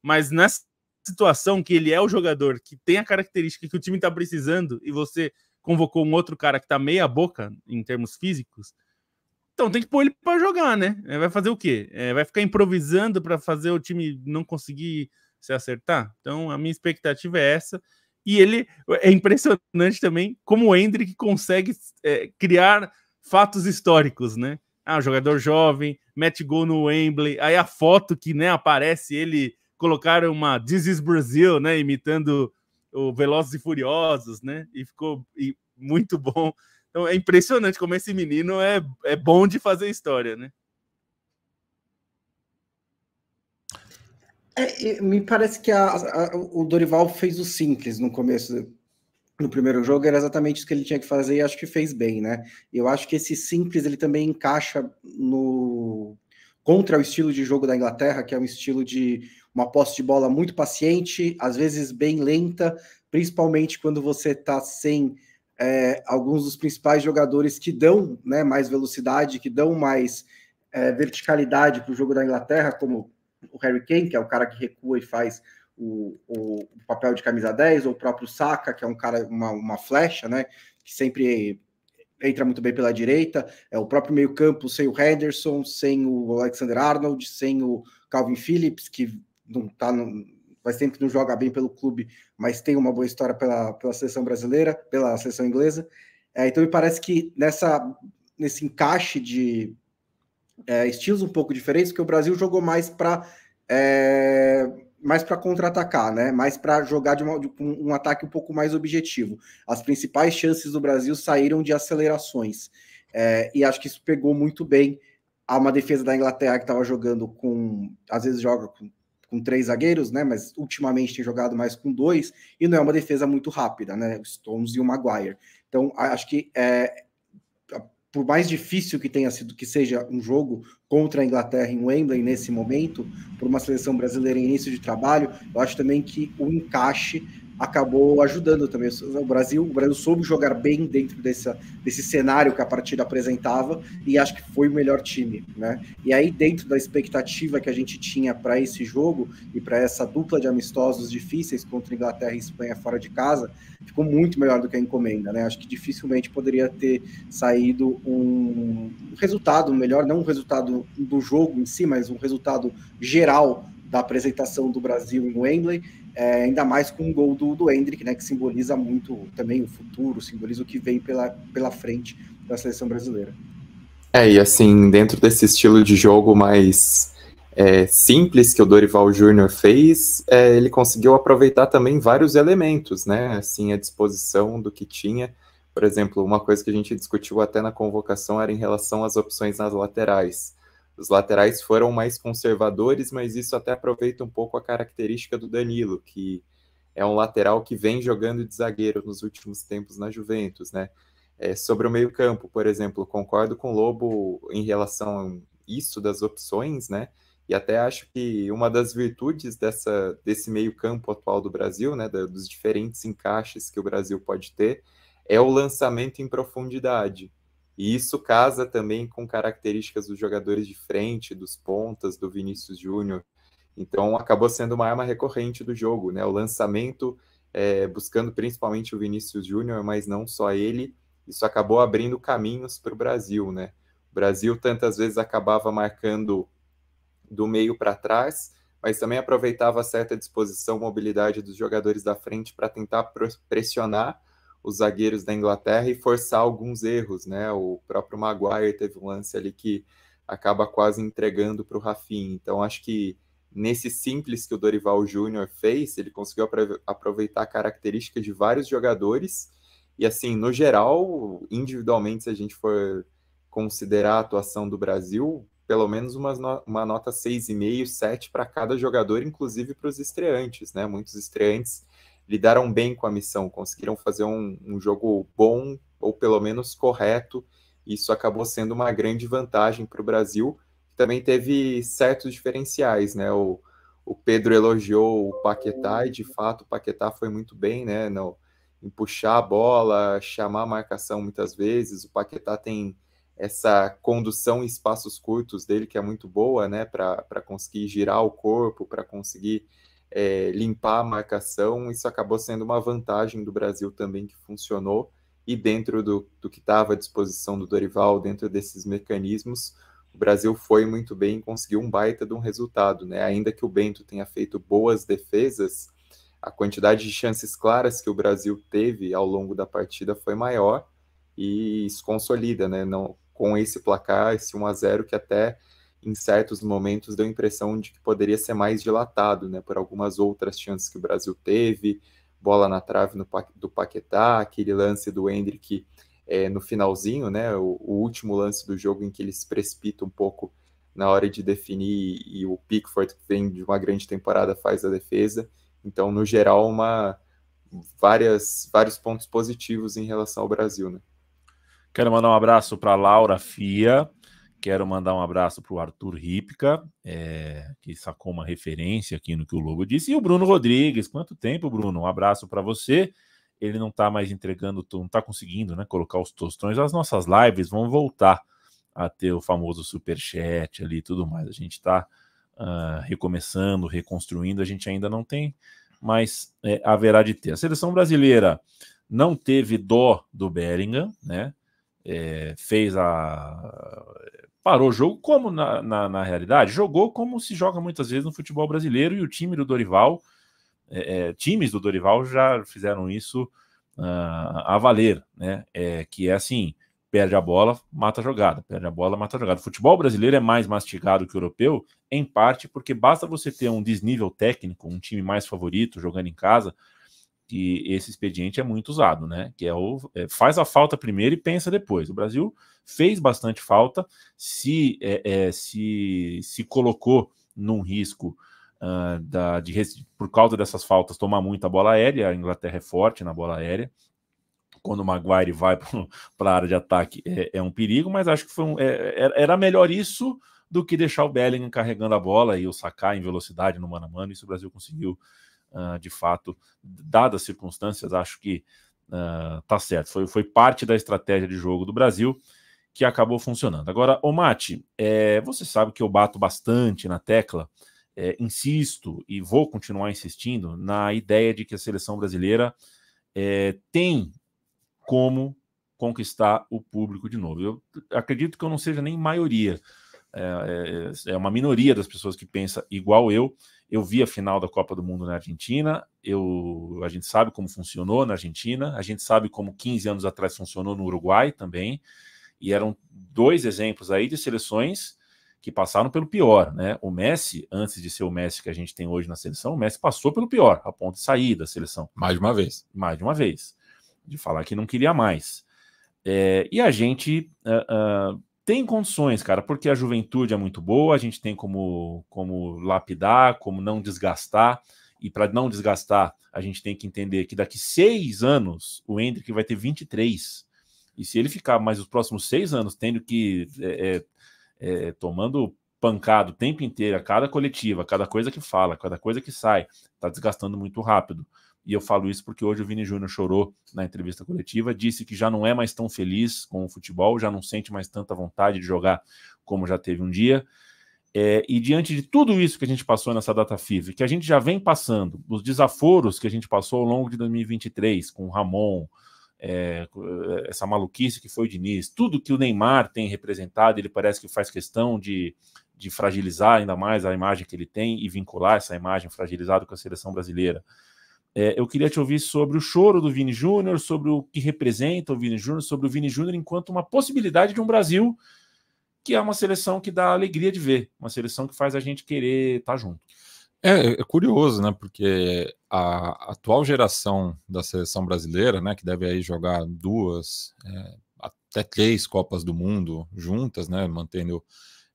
mas nessa situação que ele é o jogador que tem a característica que o time está precisando e você convocou um outro cara que está meia boca em termos físicos, então tem que pôr ele para jogar, né? É, vai fazer o quê? É, vai ficar improvisando para fazer o time não conseguir se acertar? Então a minha expectativa é essa. E ele é impressionante também como o Hendrick consegue é, criar fatos históricos, né? Ah, jogador jovem, mete gol no Wembley. Aí a foto que né, aparece ele colocar uma This is Brazil, né, imitando o Velozes e Furiosos, né? E ficou e muito bom então é impressionante como esse menino é, é bom de fazer história, né? É, me parece que a, a, o Dorival fez o simples no começo no primeiro jogo era exatamente isso que ele tinha que fazer e acho que fez bem, né? Eu acho que esse simples ele também encaixa no contra o estilo de jogo da Inglaterra, que é um estilo de uma posse de bola muito paciente, às vezes bem lenta, principalmente quando você está sem é, alguns dos principais jogadores que dão né, mais velocidade, que dão mais é, verticalidade para o jogo da Inglaterra, como o Harry Kane, que é o cara que recua e faz o, o, papel de camisa 10, ou o próprio Saka, que é um cara, uma, uma flecha, né, que sempre entra muito bem pela direita, é o próprio meio-campo sem o Henderson, sem o Alexander Arnold, sem o Calvin Phillips, que não está faz tempo que não joga bem pelo clube, mas tem uma boa história pela, pela seleção brasileira, pela seleção inglesa. É, então me parece que nessa, nesse encaixe de é, estilos um pouco diferentes, que o Brasil jogou mais para é, mais para contra-atacar, né? Mais para jogar de, uma, de, um ataque um pouco mais objetivo. As principais chances do Brasil saíram de acelerações é, e acho que isso pegou muito bem a uma defesa da Inglaterra que estava jogando com às vezes joga com com três zagueiros, né? Mas ultimamente tem jogado mais com dois, e não é uma defesa muito rápida, né? O Stones e o Maguire. Então, acho que é, por mais difícil que tenha sido que seja um jogo contra a Inglaterra em Wembley nesse momento, por uma seleção brasileira em início de trabalho, eu acho também que o encaixe acabou ajudando também o Brasil. O Brasil soube jogar bem dentro desse cenário que a partida apresentava e acho que foi o melhor time, né? E aí dentro da expectativa que a gente tinha para esse jogo e para essa dupla de amistosos difíceis contra Inglaterra e Espanha fora de casa, ficou muito melhor do que a encomenda, né? Acho que dificilmente poderia ter saído um resultado melhor, não um resultado do jogo em si, mas um resultado geral da apresentação do Brasil em Wembley é, ainda mais com o gol do, do Hendrick, né, que simboliza muito também o futuro, simboliza o que vem pela, pela frente da seleção brasileira. É, e assim, dentro desse estilo de jogo mais é, simples que o Dorival Júnior fez, é, ele conseguiu aproveitar também vários elementos, né, assim, a disposição do que tinha. Por exemplo, uma coisa que a gente discutiu até na convocação era em relação às opções nas laterais. Os laterais foram mais conservadores, mas isso até aproveita um pouco a característica do Danilo, que é um lateral que vem jogando de zagueiro nos últimos tempos na Juventus, né? É, sobre o meio-campo, por exemplo, concordo com o Lobo em relação a isso das opções, né? E até acho que uma das virtudes dessa, desse meio-campo atual do Brasil, né, da, dos diferentes encaixes que o Brasil pode ter, é o lançamento em profundidade. E isso casa também com características dos jogadores de frente, dos pontas, do Vinícius Júnior. Então acabou sendo uma arma recorrente do jogo, né? O lançamento é, buscando principalmente o Vinícius Júnior, mas não só ele. Isso acabou abrindo caminhos para o Brasil, né? O Brasil tantas vezes acabava marcando do meio para trás, mas também aproveitava certa disposição, mobilidade dos jogadores da frente para tentar pressionar os zagueiros da Inglaterra e forçar alguns erros, né? O próprio Maguire teve um lance ali que acaba quase entregando para o Rafinha. Então acho que nesse simples que o Dorival Júnior fez, ele conseguiu aproveitar a característica de vários jogadores. E assim, no geral, individualmente, se a gente for considerar a atuação do Brasil, pelo menos uma, uma nota 6,5, 7 para cada jogador, inclusive para os estreantes, né? Muitos estreantes lidaram bem com a missão, conseguiram fazer um, um jogo bom ou pelo menos correto. Isso acabou sendo uma grande vantagem para o Brasil, que também teve certos diferenciais, né? O, o Pedro elogiou o Paquetá e de fato o Paquetá foi muito bem, né? No, em puxar a bola, chamar a marcação muitas vezes. O Paquetá tem essa condução em espaços curtos dele que é muito boa, né? Para conseguir girar o corpo, para conseguir é, limpar a marcação, isso acabou sendo uma vantagem do Brasil também que funcionou. E dentro do, do que estava à disposição do Dorival, dentro desses mecanismos, o Brasil foi muito bem e conseguiu um baita de um resultado, né? Ainda que o Bento tenha feito boas defesas, a quantidade de chances claras que o Brasil teve ao longo da partida foi maior e isso consolida, né? Não, com esse placar, esse 1 a 0 que até em certos momentos deu a impressão de que poderia ser mais dilatado, né, por algumas outras chances que o Brasil teve, bola na trave no, do Paquetá, aquele lance do Hendrick é, no finalzinho, né, o, o, último lance do jogo em que ele se precipita um pouco na hora de definir e o Pickford, que vem de uma grande temporada, faz a defesa. Então, no geral, uma várias vários pontos positivos em relação ao Brasil, né? Quero mandar um abraço para Laura Fia, Quero mandar um abraço para o Arthur Ripka, é, que sacou uma referência aqui no que o Lobo disse. E o Bruno Rodrigues. Quanto tempo, Bruno? Um abraço para você. Ele não está mais entregando, não está conseguindo né, colocar os tostões. As nossas lives vão voltar a ter o famoso superchat ali e tudo mais. A gente está uh, ah, recomeçando, reconstruindo. A gente ainda não tem, mas é, eh, haverá de ter. A seleção brasileira não teve dó do Bellingham, né? É, fez a parou o jogo, como na, na, na, realidade, jogou como se joga muitas vezes no futebol brasileiro, e o time do Dorival, é, é, times do Dorival já fizeram isso uh, a valer, né? É, que é assim: perde a bola, mata a jogada, perde a bola, mata a jogada. O futebol brasileiro é mais mastigado que o europeu, em parte porque basta você ter um desnível técnico, um time mais favorito jogando em casa que esse expediente é muito usado, né? Que é, o, é, faz a falta primeiro e pensa depois. O Brasil fez bastante falta, se é, é, se, se colocou num risco uh, da, de, por causa dessas faltas tomar muita bola aérea. A Inglaterra é forte na bola aérea. Quando o Maguire vai para a área de ataque é, é, um perigo, mas acho que foi um, é, é, era melhor isso do que deixar o Bellingham carregando a bola e o sacar em velocidade no mano a mano. Isso o Brasil conseguiu ah, de fato, dadas as circunstâncias, acho que uh, tá certo. Foi, foi parte da estratégia de jogo do Brasil que acabou funcionando. Agora, o Mate, é, você sabe que eu bato bastante na tecla, é, insisto e vou continuar insistindo na ideia de que a seleção brasileira é, tem como conquistar o público de novo. Eu acredito que eu não seja nem maioria, é, é, é, uma minoria das pessoas que pensa igual eu, eu vi a final da Copa do Mundo na Argentina, eu, a gente sabe como funcionou na Argentina, a gente sabe como 15 anos atrás funcionou no Uruguai também, e eram dois exemplos aí de seleções que passaram pelo pior, né? O Messi, antes de ser o Messi que a gente tem hoje na seleção, o Messi passou pelo pior, a ponto de sair da seleção. Mais de uma vez. Mais de uma vez. De falar que não queria mais. É, e a gente uh, uh, tem condições, cara, porque a juventude é muito boa, a gente tem como, como lapidar, como não desgastar, e para não desgastar, a gente tem que entender que daqui seis anos o Hendrick vai ter 23. E se ele ficar mais os próximos seis anos tendo que. É, é, é tomando pancado o tempo inteiro, a cada coletiva, cada coisa que fala, cada coisa que sai, tá desgastando muito rápido. E eu falo isso porque hoje o Vini Júnior chorou na entrevista coletiva, disse que já não é mais tão feliz com o futebol, já não sente mais tanta vontade de jogar como já teve um dia. É, e diante de tudo isso que a gente passou nessa data FIV, que a gente já vem passando, os desaforos que a gente passou ao longo de 2023, com o Ramon, é, essa maluquice que foi o Diniz, tudo que o Neymar tem representado, ele parece que faz questão de, de fragilizar ainda mais a imagem que ele tem e vincular essa imagem fragilizada com a seleção brasileira. É, eu queria te ouvir sobre o choro do Vini Júnior, sobre o que representa o Vini Júnior, sobre o Vini Júnior enquanto uma possibilidade de um Brasil que é uma seleção que dá alegria de ver, uma seleção que faz a gente querer estar tá junto. É, é, curioso, né? Porque a atual geração da seleção brasileira, né, que deve aí jogar duas, é, até três Copas do Mundo juntas, né, mantendo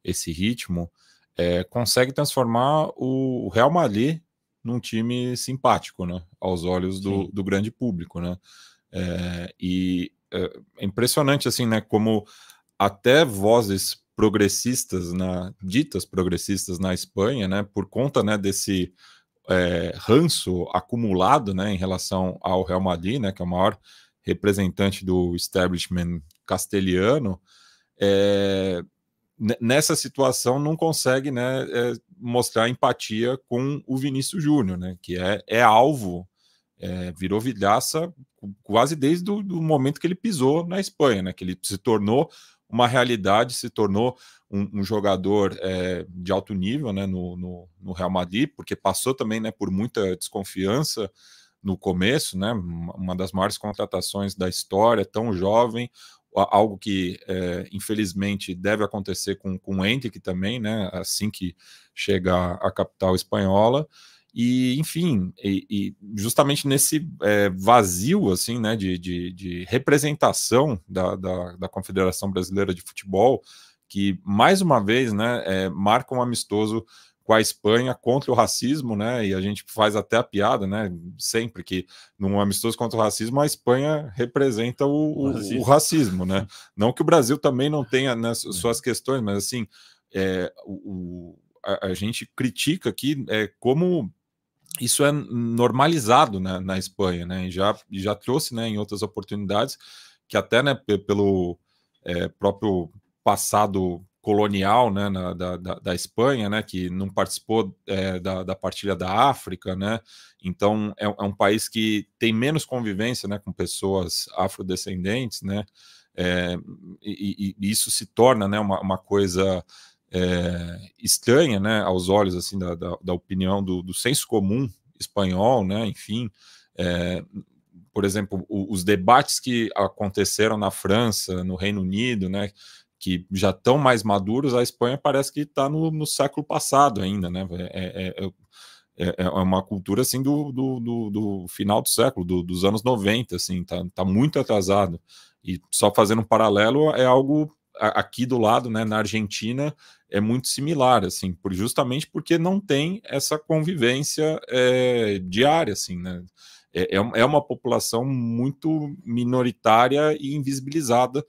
esse ritmo, é, consegue transformar o Real Madrid num time simpático, né? Aos olhos do, do grande público, né? É, e é, é impressionante, assim, né? Como até vozes progressistas, na, ditas progressistas na Espanha, né? Por conta né, desse é, ranço acumulado, né? Em relação ao Real Madrid, né? Que é o maior representante do establishment castelhano, é, nessa situação não consegue né, é, mostrar empatia com o Vinícius Júnior, né, que é, é alvo, é, virou vilhaça quase desde o momento que ele pisou na Espanha, né, que ele se tornou uma realidade, se tornou um, um jogador é, de alto nível né, no, no, no, Real Madrid, porque passou também né, por muita desconfiança no começo, né, uma das maiores contratações da história, tão jovem, algo que é, infelizmente deve acontecer com, com o Ente, que também, né, assim que chegar à capital espanhola, e enfim, e, e justamente nesse é, vazio assim, né, de, de, de representação da, da, da, Confederação Brasileira de Futebol, que mais uma vez né, é, marca um amistoso com a Espanha contra o racismo, né? E a gente faz até a piada, né? Sempre que num amistoso contra o racismo, a Espanha representa o, o, racismo. o racismo. né? não que o Brasil também não tenha né, é. suas questões, mas assim, é, o, a, a, gente critica aqui é, como isso é normalizado né, na Espanha, né? E já, já trouxe né, em outras oportunidades que até né, pelo é, próprio passado colonial né, na, da, da, da, Espanha, né, que não participou é, da, da, partilha da África, né, então é, é, um país que tem menos convivência né, com pessoas afrodescendentes, né, é, e, e, isso se torna né, uma, uma coisa é, estranha né, aos olhos assim da, da, opinião do, do senso comum espanhol, né, enfim, é, por exemplo, os debates que aconteceram na França, no Reino Unido, né, que já estão mais maduros, a Espanha parece que está no, no, século passado ainda, né? É é é, é, é, é uma cultura assim do, do, do, do final do século, do, dos anos 90, assim, está tá muito atrasado. E só fazendo um paralelo, é algo aqui do lado, né, na Argentina, é muito similar, assim, por, justamente porque não tem essa convivência é, diária, assim, né? É, é uma população muito minoritária e invisibilizada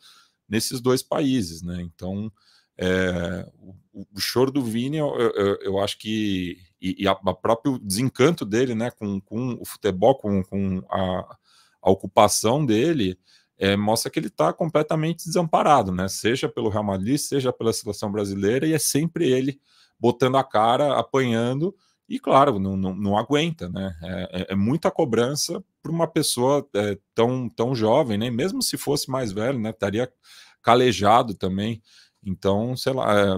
nesses dois países, né? Então, é, o, o, choro do Vini, eu, eu, eu acho que e, e o próprio desencanto dele, né, com, com o futebol, com, com a, a ocupação dele, é, mostra que ele está completamente desamparado, né? Seja pelo Real Madrid, seja pela seleção brasileira, e é sempre ele botando a cara, apanhando e claro, não, não, não aguenta, né? É, é, é muita cobrança para uma pessoa é, tão, tão jovem, né? Mesmo se fosse mais velho, né? Estaria calejado também. Então, sei lá, é,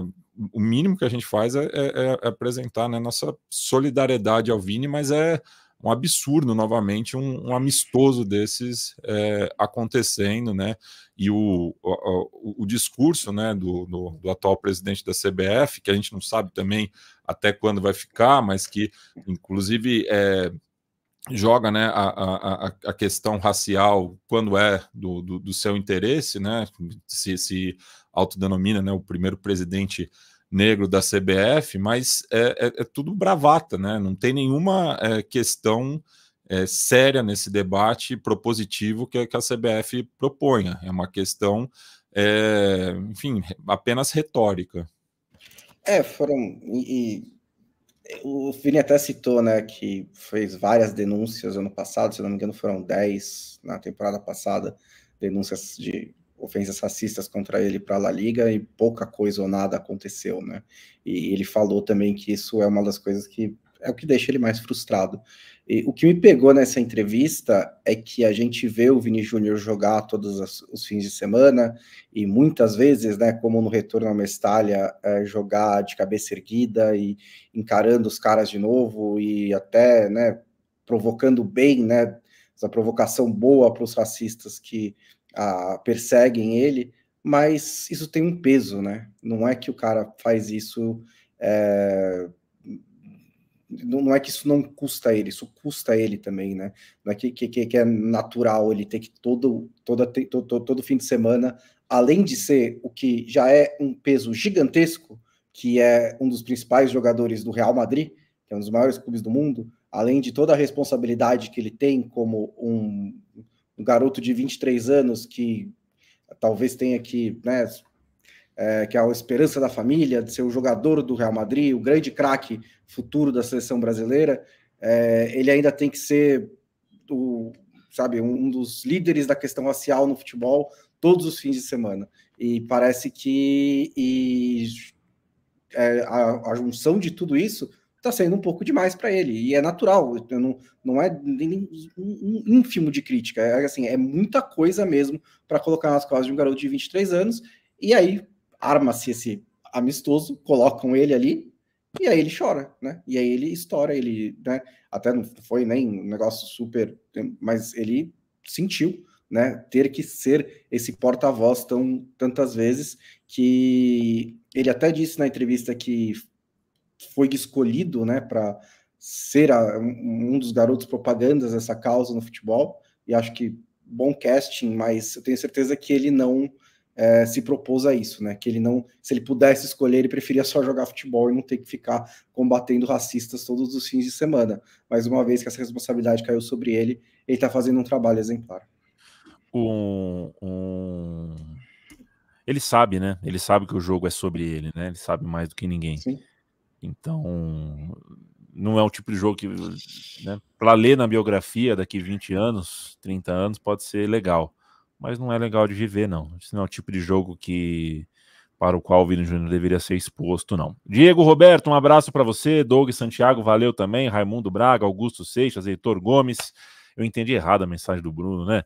o mínimo que a gente faz é, é, é apresentar né, nossa solidariedade ao Vini, mas é um absurdo novamente um, um amistoso desses acontecendo, né? e o, o, o discurso né, do, do, do, atual presidente da CBF, que a gente não sabe também até quando vai ficar, mas que, inclusive, é, joga né, a, a, a, questão racial quando é do, do, do seu interesse, né, se, se autodenomina né, o primeiro presidente negro da CBF, mas é, é, é tudo bravata, né? Não tem nenhuma é, questão é, séria nesse debate propositivo que, que, a CBF proponha. É uma questão, é, enfim, apenas retórica. É, foram. E, e, o Vini até citou, né, que fez várias denúncias ano passado, se não me engano, foram 10 na temporada passada, denúncias de ofensas racistas contra ele para a La Liga e pouca coisa ou nada aconteceu, né? E ele falou também que isso é uma das coisas que é o que deixa ele mais frustrado. E o que me pegou nessa entrevista é que a gente vê o Vini Júnior jogar todos os fins de semana e muitas vezes, né, como no retorno ao Mestalha, é, jogar de cabeça erguida e encarando os caras de novo e até, né, provocando bem, né, essa provocação boa para os racistas que ah, perseguem ele, mas isso tem um peso, né? Não é que o cara faz isso é, não, é que isso não custa ele, isso custa ele também, né? Não é que, que, que é natural ele ter que todo, toda, todo, todo fim de semana, além de ser o que já é um peso gigantesco, que é um dos principais jogadores do Real Madrid, que é um dos maiores clubes do mundo, além de toda a responsabilidade que ele tem como um, um garoto de 23 anos que talvez tenha que né, é, que é a esperança da família, de ser o jogador do Real Madrid, o grande craque futuro da seleção brasileira, é, ele ainda tem que ser o, sabe, um dos líderes da questão racial no futebol todos os fins de semana. E parece que e, é, a, a junção de tudo isso está sendo um pouco demais para ele. E é natural, não, não é nem um ínfimo de crítica. É, assim, é muita coisa mesmo para colocar nas costas de um garoto de 23 anos. E aí, arma-se esse amistoso, colocam ele ali, e aí ele chora, né? E aí ele estoura, ele, né? Até não foi nem um negócio super, mas ele sentiu, né? Ter que ser esse porta-voz tão tantas vezes que ele até disse na entrevista que foi escolhido, né? Para ser a, um dos garotos propagandas dessa causa no futebol. E acho que bom casting, mas eu tenho certeza que ele não é, se propôs a isso, né? Que ele não, se ele pudesse escolher, ele preferia só jogar futebol e não ter que ficar combatendo racistas todos os fins de semana. Mas uma vez que essa responsabilidade caiu sobre ele, ele está fazendo um trabalho exemplar. Um, um, Ele sabe, né? Ele sabe que o jogo é sobre ele, né? Ele sabe mais do que ninguém. Sim. Então, não é o tipo de jogo que, né, para ler na biografia daqui 20 anos, 30 anos, pode ser legal mas não é legal de viver, não. Isso não é o tipo de jogo que para o qual o Vini Júnior deveria ser exposto, não. Diego Roberto, um abraço para você. Doug Santiago, valeu também. Raimundo Braga, Augusto Seixas, Heitor Gomes. Eu entendi errado a mensagem do Bruno, né?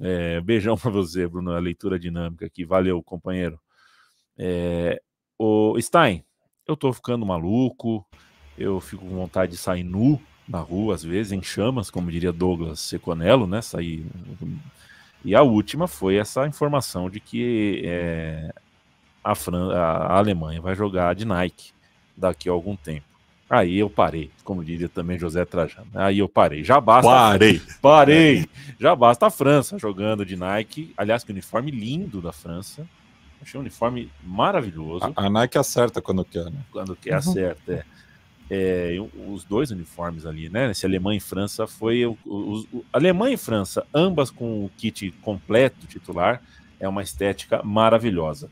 É, beijão para você, Bruno. A leitura dinâmica aqui. Valeu, companheiro. É, o Stein, eu tô ficando maluco. Eu fico com vontade de sair nu na rua, às vezes, em chamas, como diria Douglas Seconello, né? Sair e a última foi essa informação de que é, a, Fran a Alemanha vai jogar de Nike daqui a algum tempo. Aí eu parei, como diria também José Trajano. Né? Aí eu parei. Já basta. Parei. Parei. Já basta a França jogando de Nike. Aliás, que uniforme lindo da França. Achei um uniforme maravilhoso. A, a Nike acerta quando quer, né? Quando quer, uhum. acerta, é é, os dois uniformes ali, né? Esse Alemanha e França foi. O, o, o, Alemanha e França, ambas com o kit completo titular, é uma estética maravilhosa.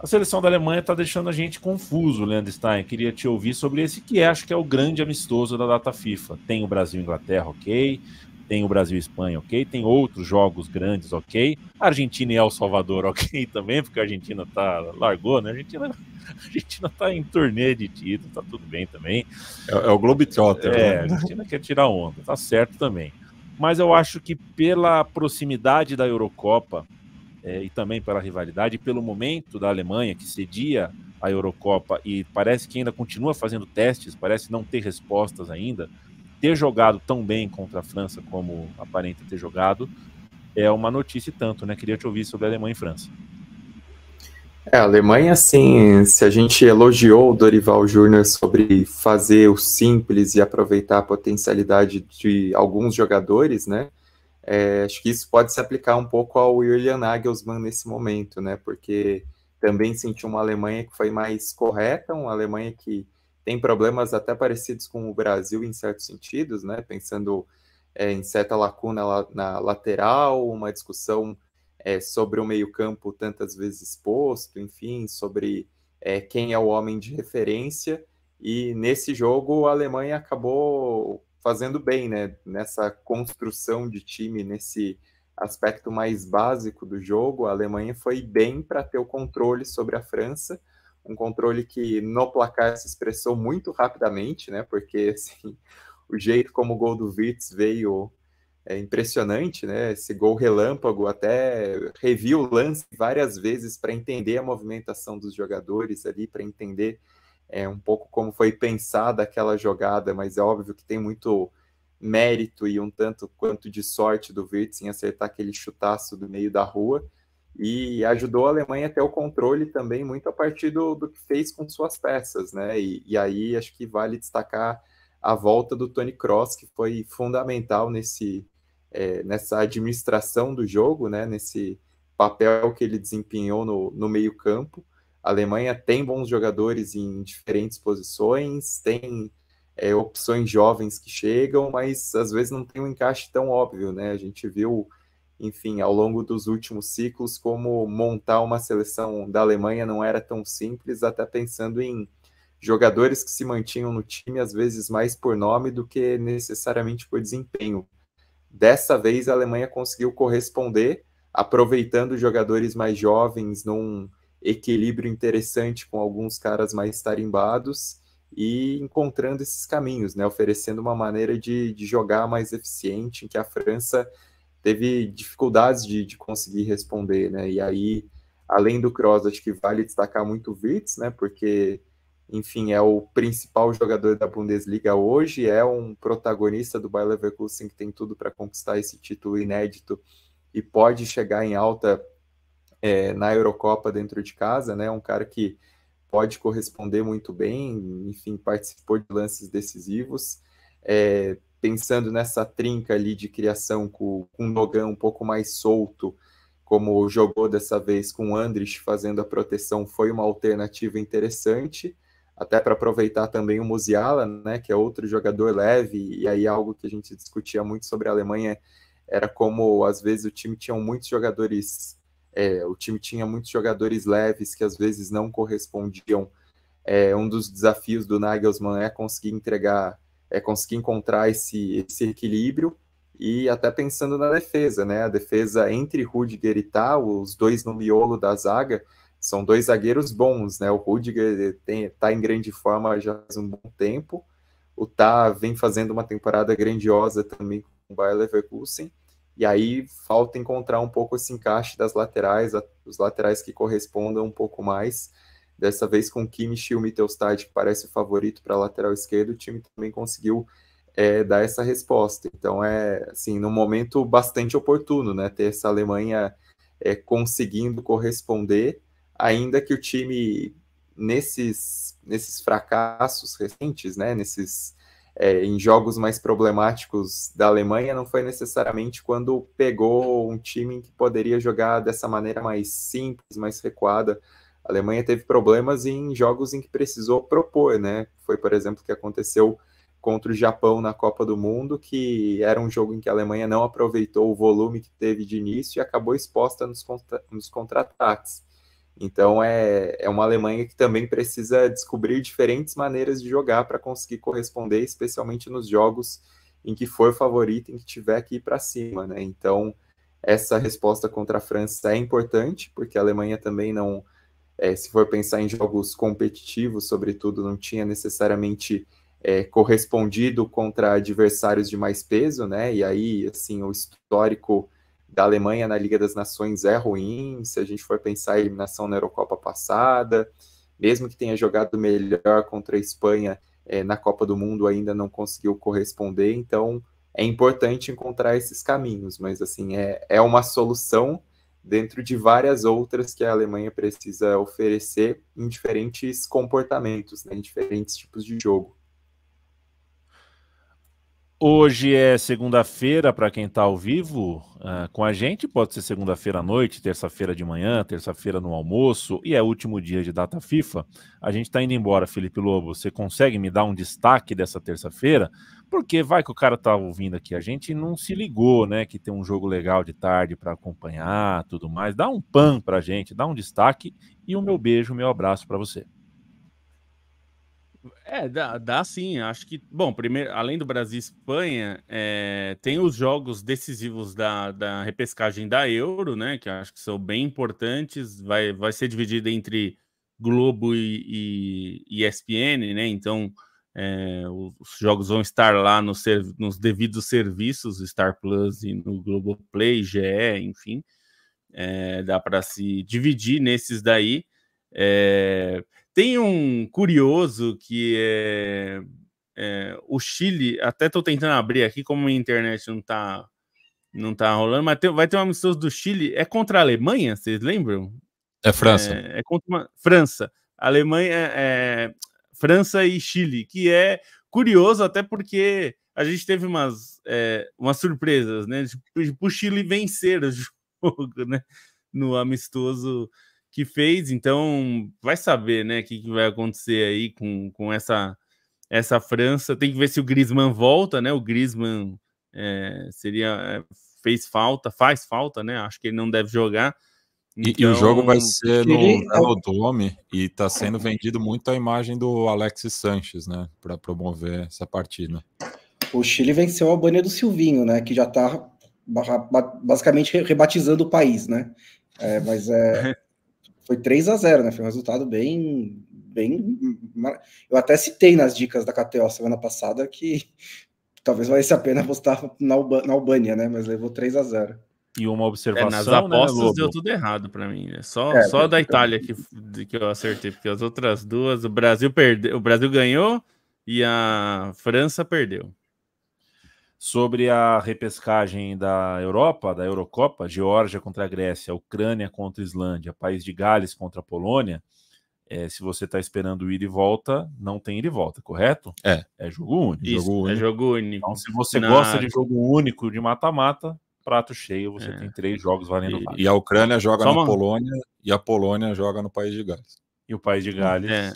A seleção da Alemanha está deixando a gente confuso, Leandro Stein. Queria te ouvir sobre esse que acho que é o grande amistoso da data FIFA. Tem o Brasil e Inglaterra, ok tem o Brasil e Espanha, ok? Tem outros jogos grandes, ok? Argentina e El Salvador, ok também, porque a Argentina tá, largou, né? A Argentina, a Argentina tá em turnê de título, tá tudo bem também. É, é o Globetrotter. É, né? a Argentina quer tirar onda, tá certo também. Mas eu acho que pela proximidade da Eurocopa é, e também pela rivalidade, pelo momento da Alemanha que cedia a Eurocopa e parece que ainda continua fazendo testes, parece não ter respostas ainda, ter jogado tão bem contra a França como aparenta ter jogado é uma notícia e tanto, né? Queria te ouvir sobre a Alemanha e França. É, a Alemanha, assim, se a gente elogiou o Dorival Júnior sobre fazer o simples e aproveitar a potencialidade de alguns jogadores, né? É, acho que isso pode se aplicar um pouco ao Julian Nagelsmann nesse momento, né? Porque também sentiu uma Alemanha que foi mais correta, uma Alemanha que tem problemas até parecidos com o Brasil em certos sentidos, né? Pensando é, em certa lacuna na lateral, uma discussão é, sobre o meio-campo tantas vezes exposto, enfim, sobre é, quem é o homem de referência. E nesse jogo a Alemanha acabou fazendo bem, né? Nessa construção de time, nesse aspecto mais básico do jogo, a Alemanha foi bem para ter o controle sobre a França um controle que no placar se expressou muito rapidamente, né? Porque assim, o jeito como o gol do Vitz veio é impressionante, né? Esse gol relâmpago até revi o lance várias vezes para entender a movimentação dos jogadores ali, para entender é, um pouco como foi pensada aquela jogada, mas é óbvio que tem muito mérito e um tanto quanto de sorte do Virtus em acertar aquele chutaço do meio da rua, e ajudou a Alemanha a ter o controle também muito a partir do, do que fez com suas peças, né? E, e, aí acho que vale destacar a volta do Tony Cross, que foi fundamental nesse, é, nessa administração do jogo, né? Nesse papel que ele desempenhou no, no meio-campo. A Alemanha tem bons jogadores em diferentes posições, tem é, opções jovens que chegam, mas às vezes não tem um encaixe tão óbvio, né? A gente viu enfim, ao longo dos últimos ciclos, como montar uma seleção da Alemanha não era tão simples, até pensando em jogadores que se mantinham no time, às vezes mais por nome do que necessariamente por desempenho. Dessa vez, a Alemanha conseguiu corresponder, aproveitando jogadores mais jovens num equilíbrio interessante com alguns caras mais tarimbados e encontrando esses caminhos, né? oferecendo uma maneira de, de jogar mais eficiente, em que a França teve dificuldades de, de conseguir responder, né? E aí, além do Cross, acho que vale destacar muito o Wirtz, né? Porque, enfim, é o principal jogador da Bundesliga hoje, é um protagonista do Bayer Leverkusen que tem tudo para conquistar esse título inédito e pode chegar em alta é, na Eurocopa dentro de casa, né? Um cara que pode corresponder muito bem, enfim, participou de lances decisivos. É, pensando nessa trinca ali de criação com, com o Nogan um pouco mais solto, como jogou dessa vez com o Andrich fazendo a proteção, foi uma alternativa interessante, até para aproveitar também o Musiala, né, que é outro jogador leve, e aí algo que a gente discutia muito sobre a Alemanha era como às vezes o time tinha muitos jogadores, é, o time tinha muitos jogadores leves que às vezes não correspondiam. É, um dos desafios do Nagelsmann é conseguir entregar é conseguir encontrar esse, esse equilíbrio e até pensando na defesa, né? A defesa entre Rudiger e Tal, os dois no miolo da zaga, são dois zagueiros bons, né? O Rudiger está em grande forma já há um bom tempo. O Tá vem fazendo uma temporada grandiosa também com o Bayer Leverkusen. E aí falta encontrar um pouco esse encaixe das laterais, os laterais que correspondam um pouco mais Dessa vez com Kimmich e o Mittelstadt, que parece o favorito para lateral esquerdo, o time também conseguiu é, dar essa resposta. Então é assim, num momento bastante oportuno, né? Ter essa Alemanha é, conseguindo corresponder, ainda que o time nesses nesses fracassos recentes, né? Nesses é, em jogos mais problemáticos da Alemanha não foi necessariamente quando pegou um time que poderia jogar dessa maneira mais simples, mais recuada a Alemanha teve problemas em jogos em que precisou propor, né? Foi, por exemplo, o que aconteceu contra o Japão na Copa do Mundo, que era um jogo em que a Alemanha não aproveitou o volume que teve de início e acabou exposta nos, contra nos contra-ataques. Então é, é uma Alemanha que também precisa descobrir diferentes maneiras de jogar para conseguir corresponder, especialmente nos jogos em que for favorita, em que tiver que ir para cima, né? Então essa resposta contra a França é importante, porque a Alemanha também não é, se for pensar em jogos competitivos, sobretudo, não tinha necessariamente é, correspondido contra adversários de mais peso, né? E aí, assim, o histórico da Alemanha na Liga das Nações é ruim. Se a gente for pensar em eliminação na Eurocopa passada, mesmo que tenha jogado melhor contra a Espanha é, na Copa do Mundo, ainda não conseguiu corresponder. Então, é importante encontrar esses caminhos, mas assim é, é uma solução dentro de várias outras que a Alemanha precisa oferecer em diferentes comportamentos, né, em diferentes tipos de jogo. Hoje é segunda-feira para quem está ao vivo uh, com a gente. Pode ser segunda-feira à noite, terça-feira de manhã, terça-feira no almoço e é último dia de data FIFA. A gente está indo embora, Felipe Lobo. Você consegue me dar um destaque dessa terça-feira? Porque vai que o cara tá ouvindo aqui a gente não se ligou, né? Que tem um jogo legal de tarde para acompanhar, tudo mais. Dá um pan para a gente, dá um destaque e o meu beijo, o meu abraço para você. É, dá, dá sim. Acho que, bom, primeiro, além do Brasil e Espanha, é, tem os jogos decisivos da, da repescagem da Euro, né? Que acho que são bem importantes. Vai, vai ser dividida entre Globo e, e, ESPN, né? Então, é, os jogos vão estar lá no ser, nos devidos serviços, Star Plus e no Globoplay, GE, enfim. É, dá para se dividir nesses daí. É, tem um curioso que é, é o Chile, até estou tentando abrir aqui, como a internet não está não tá rolando, mas tem, vai ter uma amistoso do Chile, é contra a Alemanha, vocês lembram? É França. É, é contra uma, França. Alemanha, é, França e Chile, que é curioso até porque a gente teve umas, é, umas surpresas, né? Tipo, o Chile vencer o jogo, né? No amistoso que fez, então vai saber, né, o que, que, vai acontecer aí com, com essa essa França. Tem que ver se o Griezmann volta, né? O Griezmann é, seria é, fez falta, faz falta, né? Acho que ele não deve jogar. Então... E, e, o jogo vai então, ser no Velodome e está sendo vendido muito a imagem do Alexis Sanches, né, para promover essa partida. O Chile venceu a Albânia do Silvinho, né, que já está basicamente rebatizando o país, né? É, mas é, foi 3 a 0 né? Foi um resultado bem. bem Eu até citei nas dicas da KTO semana passada que talvez valesse a pena apostar na, Albânia, né? Mas levou 3 a 0 e uma observação. É, nas né, apostas né, deu tudo errado para mim. Né? Só, é, só da Itália que, que eu acertei, porque as outras duas, o Brasil perdeu, o Brasil ganhou e a França perdeu sobre a repescagem da Europa, da Eurocopa, Geórgia contra a Grécia, Ucrânia contra a Islândia, País de Gales contra a Polônia, é, se você está esperando ir e volta, não tem ir e volta, correto? É. É jogo único. Isso, jogo é único. É jogo único. Então, se você Na... gosta de jogo único, de mata-mata, prato cheio, você é. tem três jogos valendo e, e a Ucrânia joga Só na uma... Polônia e a Polônia joga no País de Gales. E o País de Gales... É.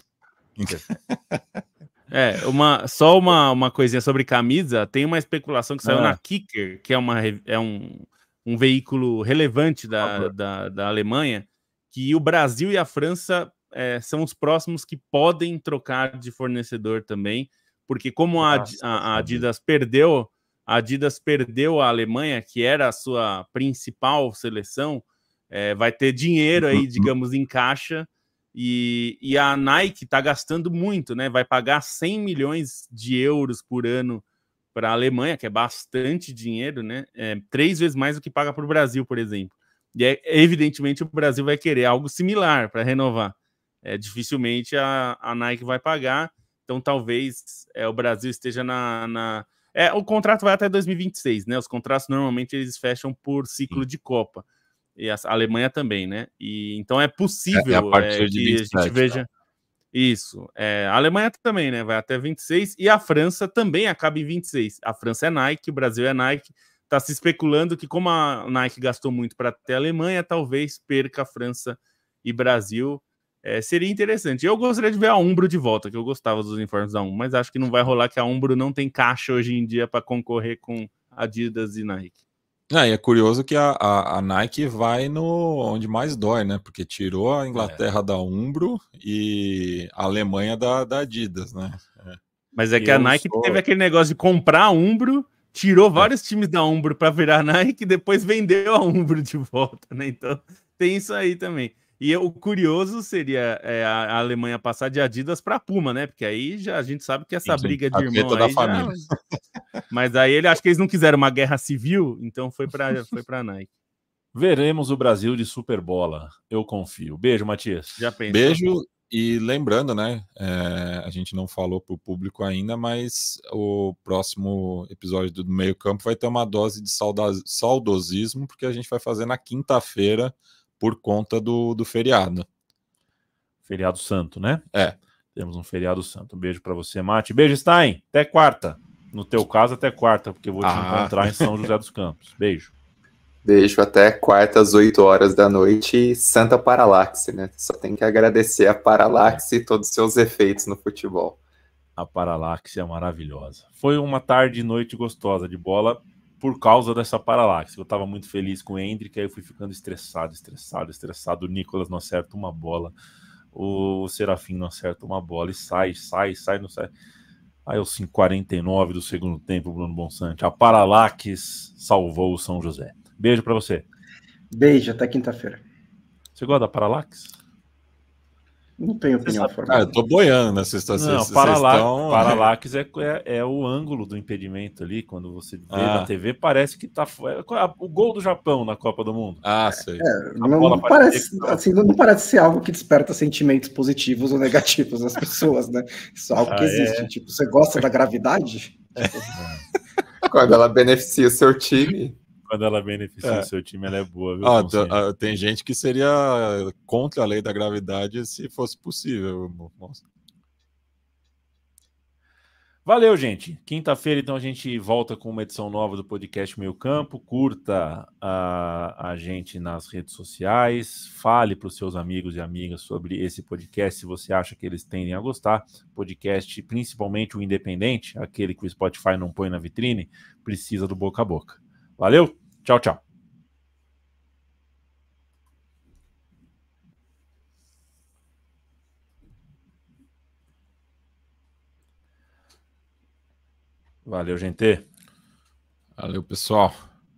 É, uma, só uma, uma coisinha sobre camisa. Tem uma especulação que saiu ah. na Kicker, que é, uma, é um, um veículo relevante da, da, da Alemanha, que o Brasil e a França é, são os próximos que podem trocar de fornecedor também, porque como a, a, a Adidas perdeu, a Adidas perdeu a Alemanha, que era a sua principal seleção, é, vai ter dinheiro aí, uhum. digamos, em caixa e, e a Nike está gastando muito, né? Vai pagar 100 milhões de euros por ano para a Alemanha, que é bastante dinheiro, né? É três vezes mais do que paga para o Brasil, por exemplo. E é, evidentemente o Brasil vai querer algo similar para renovar. É, dificilmente a, a Nike vai pagar, então talvez é, o Brasil esteja na, na... É, o contrato vai até 2026, né? Os contratos normalmente eles fecham por ciclo de Copa e a Alemanha também, né? E, então é possível é, é, a partir é, de 27, a gente veja. Tá? Isso. É, a Alemanha também, né? Vai até 26 e a França também acaba em 26. A França é Nike, o Brasil é Nike. Tá se especulando que, como a Nike gastou muito para ter a Alemanha, talvez perca a França e Brasil. É, seria interessante. Eu gostaria de ver a Umbro de volta, que eu gostava dos uniformes da Umbro, mas acho que não vai rolar que a Umbro não tem caixa hoje em dia para concorrer com Adidas e Nike. É, e é curioso que a, a, a, Nike vai no onde mais dói, né? Porque tirou a Inglaterra é. da Umbro e a Alemanha da, da Adidas, né? É. Mas é que a Nike sou... teve aquele negócio de comprar a Umbro, tirou é. vários times da Umbro para virar Nike e depois vendeu a Umbro de volta, né? Então tem isso aí também. E o curioso seria é, a Alemanha passar de Adidas para Puma, né? Porque aí já a gente sabe que essa sim, briga de irmão aí já... Mas aí ele acho que eles não quiseram uma guerra civil, então foi para foi para Nike. Veremos o Brasil de Superbola, eu confio. Beijo, Matias. Já pensa. Beijo e lembrando, né? É, a gente não falou para o público ainda, mas o próximo episódio do Meio Campo vai ter uma dose de saudosismo, porque a gente vai fazer na quinta-feira por conta do, do feriado. Feriado santo, né? É. Temos um feriado santo. Um beijo para você, Mate. Beijo, Stein. Até quarta. No teu caso, até quarta, porque eu vou te ah. encontrar em São José dos Campos. Beijo. Beijo até quarta às 8 horas da noite Santa Paralaxe, né? Só tem que agradecer a Paralaxe e todos os seus efeitos no futebol. A Paralaxe é maravilhosa. Foi uma tarde e noite gostosa de bola por causa dessa paralaxe. Eu estava muito feliz com o Hendrick, aí eu fui ficando estressado, estressado, estressado. O Nicolas não acerta uma bola, o Serafim não acerta uma bola e sai, sai, sai, não sai. Aí os 49 do segundo tempo, Bruno Bonsante. A paralaxe salvou o São José. Beijo para você. Beijo, até quinta-feira. Você gosta da paralaxe? Não tenho opinião formada. Ah, eu tô boiando nessa situação. Não, lá estão... Né? paralax é, é, é, o ângulo do impedimento ali, quando você vê ah. na TV, parece que tá. É, o gol do Japão na Copa do Mundo. Ah, sei. É, não, não, parece, tá... assim, não, parece ser algo que desperta sentimentos positivos ou negativos nas pessoas, né? Isso é algo ah, que existe. É. Tipo, você gosta da gravidade? É. Tipo, quando ela beneficia seu time quando ela beneficia é. o seu time, ela é boa. Viu, ah, ah, tem gente que seria contra a lei da gravidade se fosse possível. Valeu, gente. Quinta-feira, então, a gente volta com uma edição nova do podcast Meio Campo. Curta a, a gente nas redes sociais, fale para os seus amigos e amigas sobre esse podcast, se você acha que eles tendem a gostar. Podcast, principalmente o independente, aquele que o Spotify não põe na vitrine, precisa do boca a boca. Valeu! Tchau, tchau. Valeu, gente. Valeu, pessoal.